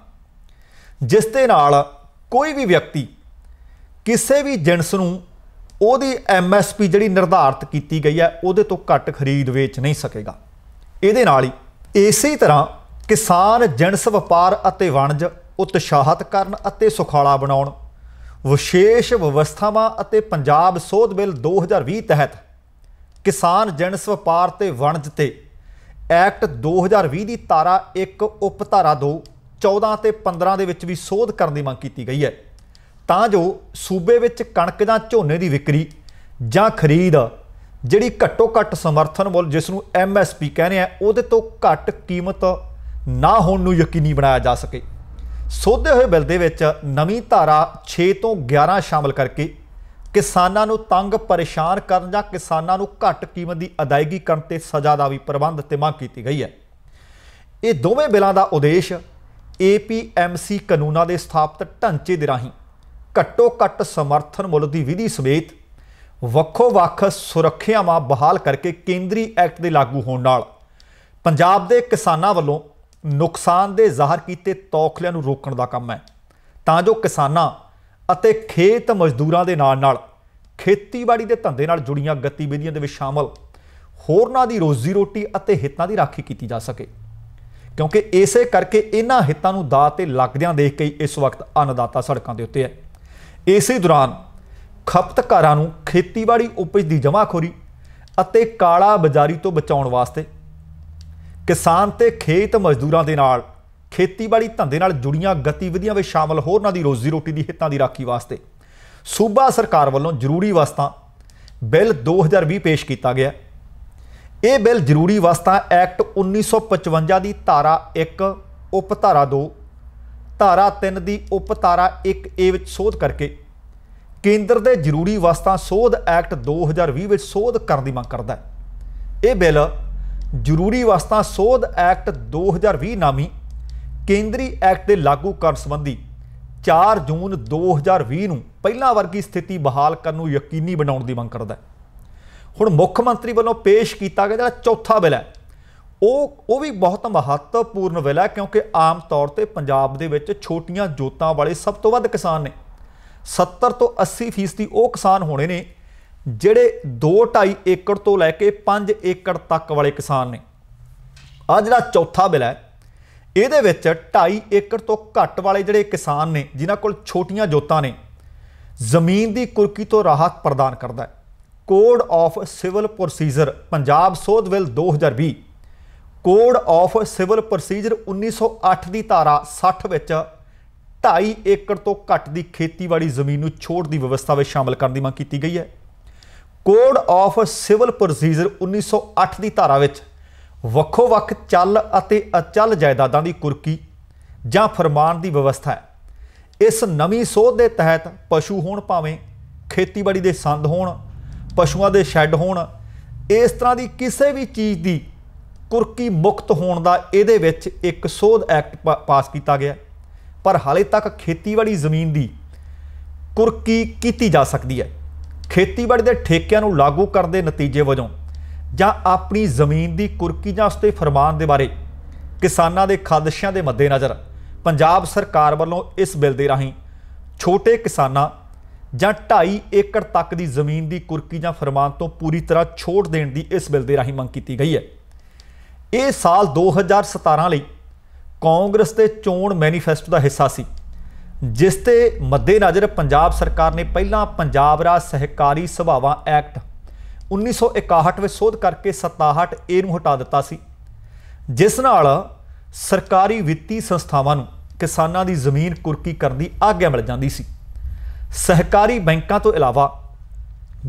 ਜਿਸ ਦੇ ਨਾਲ ਕੋਈ ਵੀ ਵਿਅਕਤੀ ਕਿਸੇ ਵੀ ਜਿੰਸ ਨੂੰ ਉਹਦੀ ਐਮਐਸਪੀ ਜਿਹੜੀ ਨਿਰਧਾਰਤ ਕੀਤੀ ਗਈ ਹੈ ਉਹਦੇ ਤੋਂ ਘੱਟ ਖਰੀਦ ਵੇਚ ਨਹੀਂ ਸਕੇਗਾ ਇਹਦੇ ਨਾਲ ਹੀ ਇਸੇ ਤਰ੍ਹਾਂ ਕਿਸਾਨ ਜਨਸ ਵਪਾਰ ਅਤੇ ਵਣਜ ਉਤਸ਼ਾਹਤ ਕਰਨ ਅਤੇ ਸੁਖਾਲਾ ਬਣਾਉਣ ਵਿਸ਼ੇਸ਼ ਵਿਵਸਥਾਵਾਂ ਅਤੇ ਪੰਜਾਬ ਸੋਧ ਬਿੱਲ 2020 ਤਹਿਤ ਕਿਸਾਨ ਜਨਸ ਵਪਾਰ ਤੇ ਵਣਜ ਤੇ ਐਕਟ 2020 ਦੀ ਧਾਰਾ 1 ਉਪਧਾਰਾ 2 14 ਤੇ 15 ਦੇ ਵਿੱਚ ਵੀ ਸੋਧ ਕਰਨ ਦੀ ਮੰਗ ਕੀਤੀ ਗਈ ਹੈ ਤਾਂ ਜੋ ਸੂਬੇ ਵਿੱਚ ਕਣਕ ਜਾਂ ਝੋਨੇ ਦੀ ਵਿਕਰੀ ਜਾਂ ਖਰੀਦ ਜਿਹੜੀ ਘੱਟੋ ਘੱਟ ਸਮਰਥਨ ਮੁੱਲ ਜਿਸ ਨੂੰ ਐਮਐਸਪੀ ਕਹਿੰਦੇ ਆ ਉਹਦੇ ਤੋਂ ਘੱਟ ਕੀਮਤ ਨਾ ਹੋਣ ਨੂੰ ਯਕੀਨੀ ਬਣਾਇਆ ਜਾ ਸਕੇ ਸੋਧੇ ਹੋਏ ਬਿੱਲ ਦੇ ਵਿੱਚ ਨਵੀਂ ਧਾਰਾ 6 ਤੋਂ 11 ਸ਼ਾਮਲ ਕਰਕੇ ਕਿਸਾਨਾਂ ਨੂੰ ਤੰਗ ਪਰੇਸ਼ਾਨ ਕਰਨ ਜਾਂ ਕਿਸਾਨਾਂ ਨੂੰ ਘੱਟ ਕੀਮਤ ਦੀ ਅਦਾਇਗੀ ਕਰਨ ਤੇ ਸਜ਼ਾ ਦਾ ਵੀ ਪ੍ਰਬੰਧ ਤੇ ਮੰਗ ਕੀਤੀ ਗਈ ਹੈ ਇਹ ਦੋਵੇਂ ਬਿੱਲਾਂ ਦਾ ਉਦੇਸ਼ ਏਪੀਐਮਸੀ ਕਾਨੂੰਨਾਂ ਦੇ ਸਥਾਪਿਤ ਢਾਂਚੇ ਦੇ ਰਾਹੀਂ ਘੱਟੋ ਘੱਟ ਸਮਰਥਨ ਮੁੱਲ ਦੀ ਵਿਧੀ ਸਮੇਤ ਵੱਖੋ ਵੱਖ ਸੁਰੱਖਿਆਵਾਂ ਬਹਾਲ ਕਰਕੇ ਕੇਂਦਰੀ ਐਕਟ ਦੇ ਲਾਗੂ ਹੋਣ ਨਾਲ ਪੰਜਾਬ ਦੇ ਕਿਸਾਨਾਂ ਵੱਲੋਂ ਨੁਕਸਾਨ ਦੇ ਜ਼ਾਹਰ ਕੀਤੇ ਤੌਖਲਿਆਂ ਨੂੰ ਰੋਕਣ ਦਾ ਕੰਮ ਹੈ ਤਾਂ ਜੋ ਕਿਸਾਨਾਂ ਅਤੇ ਖੇਤ ਮਜ਼ਦੂਰਾਂ ਦੇ ਨਾਲ ਨਾਲ ਖੇਤੀਬਾੜੀ ਦੇ ਧੰਦੇ ਨਾਲ ਜੁੜੀਆਂ ਗਤੀਵਿਧੀਆਂ ਦੇ ਵਿੱਚ ਸ਼ਾਮਲ ਹੋਰਨਾਂ ਦੀ ਰੋਜ਼ੀ ਰੋਟੀ ਅਤੇ ਹਿੱਤਾਂ ਦੀ ਰਾਖੀ ਕੀਤੀ ਜਾ ਸਕੇ ਕਿਉਂਕਿ ਇਸੇ ਕਰਕੇ ਇਹਨਾਂ ਹਿੱਤਾਂ ਨੂੰ ਦਾਅ ਤੇ ਲੱਗਦਿਆਂ ਦੇਖ ਕੇ ਇਸ ਵਕਤ ਅੰਨਦਾਤਾ ਸੜਕਾਂ ਦੇ ਉੱਤੇ ਹੈ ਇਸੇ ਦੌਰਾਨ ਖਪਤਕਾਰਾਂ ਨੂੰ ਖੇਤੀਬਾੜੀ ਉਪਜ ਦੀ ਜਮਾਖੋਰੀ ਅਤੇ ਕਾਲਾ ਬਾਜ਼ਾਰੀ ਤੋਂ ਬਚਾਉਣ ਵਾਸਤੇ ਕਿਸਾਨ ਤੇ ਖੇਤ ਮਜ਼ਦੂਰਾਂ ਦੇ ਨਾਲ ਖੇਤੀਬਾੜੀ ਧੰਦੇ ਨਾਲ ਜੁੜੀਆਂ ਗਤੀਵਿਧੀਆਂ ਵਿੱਚ ਸ਼ਾਮਲ ਹੋਰਨਾਂ ਦੀ ਰੋਜ਼ੀ ਰੋਟੀ ਦੀ ਹਿੱਤਾਂ ਦੀ ਰਾਖੀ ਵਾਸਤੇ ਸੂਬਾ ਸਰਕਾਰ ਵੱਲੋਂ ਜ਼ਰੂਰੀ ਵਸਤਾਂ ਬਿੱਲ 2020 ਪੇਸ਼ ਕੀਤਾ ਗਿਆ ਇਹ ਬਿੱਲ ਜ਼ਰੂਰੀ ਵਸਤਾਂ ਐਕਟ 1955 ਦੀ ਧਾਰਾ 1 ਉਪਧਾਰਾ 2 ਧਾਰਾ 3 ਦੀ ਉਪ ਧਾਰਾ 1A ਵਿੱਚ ਸੋਧ ਕਰਕੇ ਕੇਂਦਰ ਦੇ ਜ਼ਰੂਰੀ ਵਸਤਾਂ ਸੋਧ ਐਕਟ 2020 ਵਿੱਚ ਸੋਧ ਕਰਨ ਦੀ ਮੰਗ ਕਰਦਾ ਹੈ ਇਹ ਬਿੱਲ ਜ਼ਰੂਰੀ ਵਸਤਾਂ ਸੋਧ ਐਕਟ 2020 ਨਾਮੀ ਕੇਂਦਰੀ ਐਕਟ ਦੇ ਲਾਗੂ ਕਰਨ ਸੰਬੰਧੀ 4 ਜੂਨ 2020 ਨੂੰ ਪਹਿਲਾਂ ਵਰਗੀ ਸਥਿਤੀ ਬਹਾਲ ਕਰਨ ਨੂੰ ਯਕੀਨੀ ਬਣਾਉਣ ਦੀ ਮੰਗ ਕਰਦਾ ਹੈ ਹੁਣ ਮੁੱਖ ਮੰਤਰੀ ਵੱਲੋਂ ਪੇਸ਼ ਕੀਤਾ ਗਿਆ ਜਿਹੜਾ ਚੌਥਾ ਬਿੱਲ ਹੈ ਉਹ ਉਹ ਵੀ ਬਹੁਤ ਮਹੱਤਵਪੂਰਨ ਵਿਲਾ ਕਿਉਂਕਿ ਆਮ ਤੌਰ ਤੇ ਪੰਜਾਬ ਦੇ ਵਿੱਚ ਛੋਟੀਆਂ ਜੋਤਾਂ ਵਾਲੇ ਸਭ ਤੋਂ ਵੱਧ ਕਿਸਾਨ ਨੇ 70 ਤੋਂ 80% ਦੀ ਉਹ ਕਿਸਾਨ ਹੋਣੇ ਨੇ ਜਿਹੜੇ 2.5 ਏਕੜ ਤੋਂ ਲੈ ਕੇ 5 ਏਕੜ ਤੱਕ ਵਾਲੇ ਕਿਸਾਨ ਨੇ ਆ ਜਿਹੜਾ ਚੌਥਾ ਬਿਲ ਹੈ ਇਹਦੇ ਵਿੱਚ 2.5 ਏਕੜ ਤੋਂ ਘੱਟ ਵਾਲੇ ਜਿਹੜੇ ਕਿਸਾਨ ਨੇ ਜਿਨ੍ਹਾਂ ਕੋਲ ਛੋਟੀਆਂ ਜੋਤਾਂ ਨੇ ਜ਼ਮੀਨ ਦੀ ਕੁਰਕੀ ਤੋਂ ਰਾਹਤ ਪ੍ਰਦਾਨ ਕਰਦਾ ਹੈ code of civil procedure Punjab ਸੋਧ bill 2020 code of civil procedure 1908 ਦੀ ਧਾਰਾ 60 ਵਿੱਚ 2.5 ਏਕੜ ਤੋਂ ਘੱਟ ਦੀ ਖੇਤੀਬਾੜੀ ਜ਼ਮੀਨ ਨੂੰ ਛੋੜ ਦੀ ਵਿਵਸਥਾ ਵਿੱਚ ਸ਼ਾਮਲ ਕਰਨ ਦੀ ਮੰਗ ਕੀਤੀ ਗਈ ਹੈ ਕੋਡ ਆਫ ਸਿਵਲ ਪ੍ਰੋਸੀਜਰ 1908 ਦੀ ਧਾਰਾ ਵਿੱਚ ਵੱਖੋ-ਵੱਖ ਚੱਲ ਅਤੇ ਅਚਲ ਜਾਇਦਾਦਾਂ ਦੀ ਕੁਰਕੀ ਜਾਂ ਫਰਮਾਨ ਦੀ ਵਿਵਸਥਾ ਹੈ ਇਸ ਨਵੀਂ ਸੋਧ ਦੇ ਤਹਿਤ ਪਸ਼ੂ ਹੋਣ ਭਾਵੇਂ ਖੇਤੀਬਾੜੀ ਦੇ ਸੰਦ ਹੋਣ ਪਸ਼ੂਆਂ ਦੇ ਸ਼ੈੱਡ ਹੋਣ ਇਸ ਤਰ੍ਹਾਂ ਦੀ ਕਿਸੇ ਵੀ ਚੀਜ਼ ਦੀ ਕੁਰਕੀ ਮੁਕਤ ਹੋਣ ਦਾ ਇਹਦੇ ਵਿੱਚ ਇੱਕ ਸੋਧ ਐਕਟ ਪਾਸ ਕੀਤਾ ਗਿਆ ਪਰ ਹਾਲੇ ਤੱਕ ਖੇਤੀਬਾੜੀ ਜ਼ਮੀਨ ਦੀ ਕੁਰਕੀ ਕੀਤੀ ਜਾ ਸਕਦੀ ਹੈ ਖੇਤੀਬਾੜੀ ਦੇ ਠੇਕਿਆਂ ਨੂੰ ਲਾਗੂ ਕਰਨ ਦੇ ਨਤੀਜੇ ਵਜੋਂ ਜਾਂ ਆਪਣੀ ਜ਼ਮੀਨ ਦੀ ਕੁਰਕੀ ਜਾਂ ਉਸਤੇ ਫਰਮਾਨ ਦੇ ਬਾਰੇ ਕਿਸਾਨਾਂ ਦੇ ਖਾਦਸ਼ਿਆਂ ਦੇ ਮੱਦੇ ਨਜ਼ਰ ਪੰਜਾਬ ਸਰਕਾਰ ਵੱਲੋਂ ਇਸ ਬਿੱਲ ਦੇ ਰਾਹੀਂ ਛੋਟੇ ਕਿਸਾਨਾਂ ਜਾਂ 2.5 ਏਕੜ ਤੱਕ ਦੀ ਜ਼ਮੀਨ ਦੀ ਕੁਰਕੀ ਜਾਂ ਫਰਮਾਨ ਤੋਂ ਪੂਰੀ ਤਰ੍ਹਾਂ ਛੋਟ ਦੇਣ ਦੀ ਇਸ ਬਿੱਲ ਦੇ ਰਾਹੀਂ ਮੰਗ ਕੀਤੀ ਗਈ ਹੈ ਇਹ ਸਾਲ 2017 ਲਈ ਕਾਂਗਰਸ ਦੇ ਚੋਣ ਮੈਨੀਫੈਸਟੋ ਦਾ ਹਿੱਸਾ ਸੀ ਜਿਸ ਤੇ ਮੱਦੇਨਜ਼ਰ ਪੰਜਾਬ ਸਰਕਾਰ ਨੇ ਪਹਿਲਾਂ ਪੰਜਾਬ ਰਾਜ ਸਹਿਕਾਰੀ ਸਭਾਵਾਂ ਐਕਟ 1961 ਵਿੱਚ ਸੋਧ ਕਰਕੇ 67 ਏ ਨੂੰ ਹਟਾ ਦਿੱਤਾ ਸੀ ਜਿਸ ਨਾਲ ਸਰਕਾਰੀ ਵਿੱਤੀ ਸੰਸਥਾਵਾਂ ਨੂੰ ਕਿਸਾਨਾਂ ਦੀ ਜ਼ਮੀਨ ਕੁਰਕੀ ਕਰਨ ਦੀ ਆਗਿਆ ਮਿਲ ਜਾਂਦੀ ਸੀ ਸਹਿਕਾਰੀ ਬੈਂਕਾਂ ਤੋਂ ਇਲਾਵਾ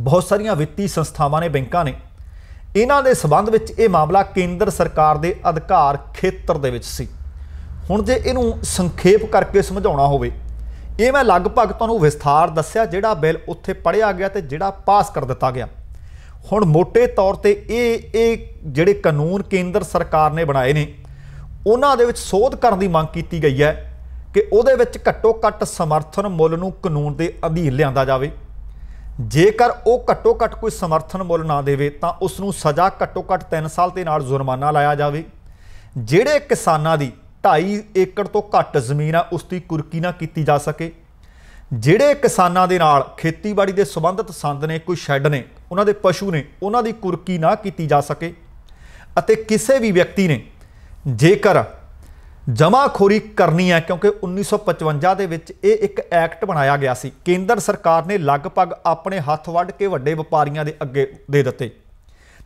ਬਹੁਤ ਸਾਰੀਆਂ ਵਿੱਤੀ ਸੰਸਥਾਵਾਂ ਨੇ ਬੈਂਕਾਂ ਨੇ ਇਹਨਾਂ ਦੇ ਸਬੰਧ ਵਿੱਚ ਇਹ ਮਾਮਲਾ ਕੇਂਦਰ ਸਰਕਾਰ ਦੇ ਅਧਿਕਾਰ ਖੇਤਰ ਦੇ ਵਿੱਚ ਸੀ ਹੁਣ ਜੇ ਇਹਨੂੰ ਸੰਖੇਪ ਕਰਕੇ ਸਮਝਾਉਣਾ ਹੋਵੇ ਇਹ ਮੈਂ ਲਗਭਗ ਤੁਹਾਨੂੰ ਵਿਸਥਾਰ ਦੱਸਿਆ ਜਿਹੜਾ ਬਿੱਲ ਉੱਥੇ ਪੜਿਆ ਗਿਆ ਤੇ ਜਿਹੜਾ ਪਾਸ ਕਰ ਦਿੱਤਾ ਗਿਆ ਹੁਣ ਮੋٹے ਤੌਰ ਤੇ ਇਹ ਇਹ ਜਿਹੜੇ ਕਾਨੂੰਨ ਕੇਂਦਰ ਸਰਕਾਰ ਨੇ ਬਣਾਏ ਨੇ ਉਹਨਾਂ ਦੇ ਵਿੱਚ ਸੋਧ ਕਰਨ ਦੀ ਮੰਗ ਕੀਤੀ ਗਈ ਹੈ ਕਿ ਉਹਦੇ ਵਿੱਚ ਘੱਟੋ ਘੱਟ ਸਮਰਥਨ ਮੁੱਲ ਨੂੰ ਕਾਨੂੰਨ ਦੇ ਅਧੀਨ ਲਿਆਂਦਾ ਜਾਵੇ ਜੇਕਰ ਉਹ ਘੱਟੋ ਘੱਟ ਕੋਈ ਸਮਰਥਨ ਮੁੱਲ ਨਾ ਦੇਵੇ ਤਾਂ ਉਸ ਨੂੰ ਸਜ਼ਾ ਘੱਟੋ ਘੱਟ 3 ਸਾਲ ਤੇ ਨਾਲ ਜੁਰਮਾਨਾ ਲਾਇਆ ਜਾਵੇ ਜਿਹੜੇ ਕਿਸਾਨਾਂ ਦੀ 2.5 ਏਕੜ ਤੋਂ ਘੱਟ ਜ਼ਮੀਨ ਆ ਉਸ ਦੀ ਕੁਰਕੀ ਨਾ ਕੀਤੀ ਜਾ ਸਕੇ ਜਿਹੜੇ ਕਿਸਾਨਾਂ ਦੇ ਨਾਲ ਖੇਤੀਬਾੜੀ ਦੇ ਸੰਬੰਧਿਤ ਸੰਦ ਨੇ ਕੋਈ ਸ਼ੈੱਡ ਨੇ ਉਹਨਾਂ ਦੇ ਪਸ਼ੂ ਨੇ ਉਹਨਾਂ ਦੀ ਕੁਰਕੀ ਨਾ ਕੀਤੀ ਜਾ ਸਕੇ ਅਤੇ ਕਿਸੇ ਵੀ ਵਿਅਕਤੀ ਨੇ ਜੇਕਰ ਜਮਾਖੋਰੀ ਕਰਨੀ ਹੈ ਕਿਉਂਕਿ 1955 ਦੇ ਵਿੱਚ ਇਹ ਇੱਕ ਐਕਟ ਬਣਾਇਆ ਗਿਆ ਸੀ ਕੇਂਦਰ ਸਰਕਾਰ ਨੇ ਲਗਭਗ ਆਪਣੇ ਹੱਥ ਵੱਢ ਕੇ ਵੱਡੇ ਵਪਾਰੀਆਂ ਦੇ ਅੱਗੇ ਦੇ ਦਿੱਤੇ